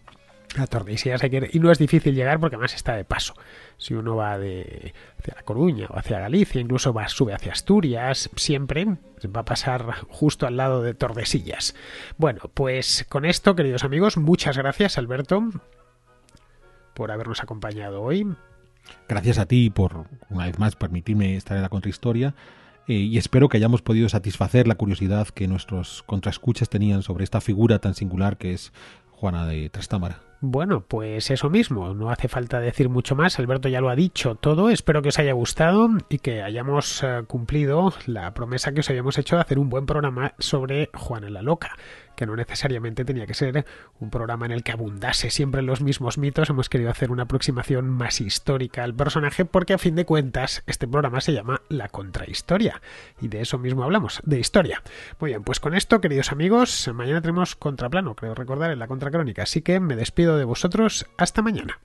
a Tordesillas y no es difícil llegar porque más está de paso. Si uno va de, hacia La Coruña o hacia Galicia, incluso va, sube hacia Asturias, siempre va a pasar justo al lado de Tordesillas. Bueno, pues con esto, queridos amigos, muchas gracias Alberto por habernos acompañado hoy. Gracias a ti por, una vez más, permitirme estar en la contrahistoria eh, y espero que hayamos podido satisfacer la curiosidad que nuestros contraescuchas tenían sobre esta figura tan singular que es Juana de Trastámara. Bueno, pues eso mismo, no hace falta decir mucho más, Alberto ya lo ha dicho todo, espero que os haya gustado y que hayamos eh, cumplido la promesa que os habíamos hecho de hacer un buen programa sobre Juana la Loca que no necesariamente tenía que ser un programa en el que abundase siempre los mismos mitos, hemos querido hacer una aproximación más histórica al personaje porque a fin de cuentas este programa se llama La Contrahistoria y de eso mismo hablamos, de historia. Muy bien, pues con esto, queridos amigos, mañana tenemos contraplano, creo recordar, en la contracrónica, así que me despido de vosotros, hasta mañana.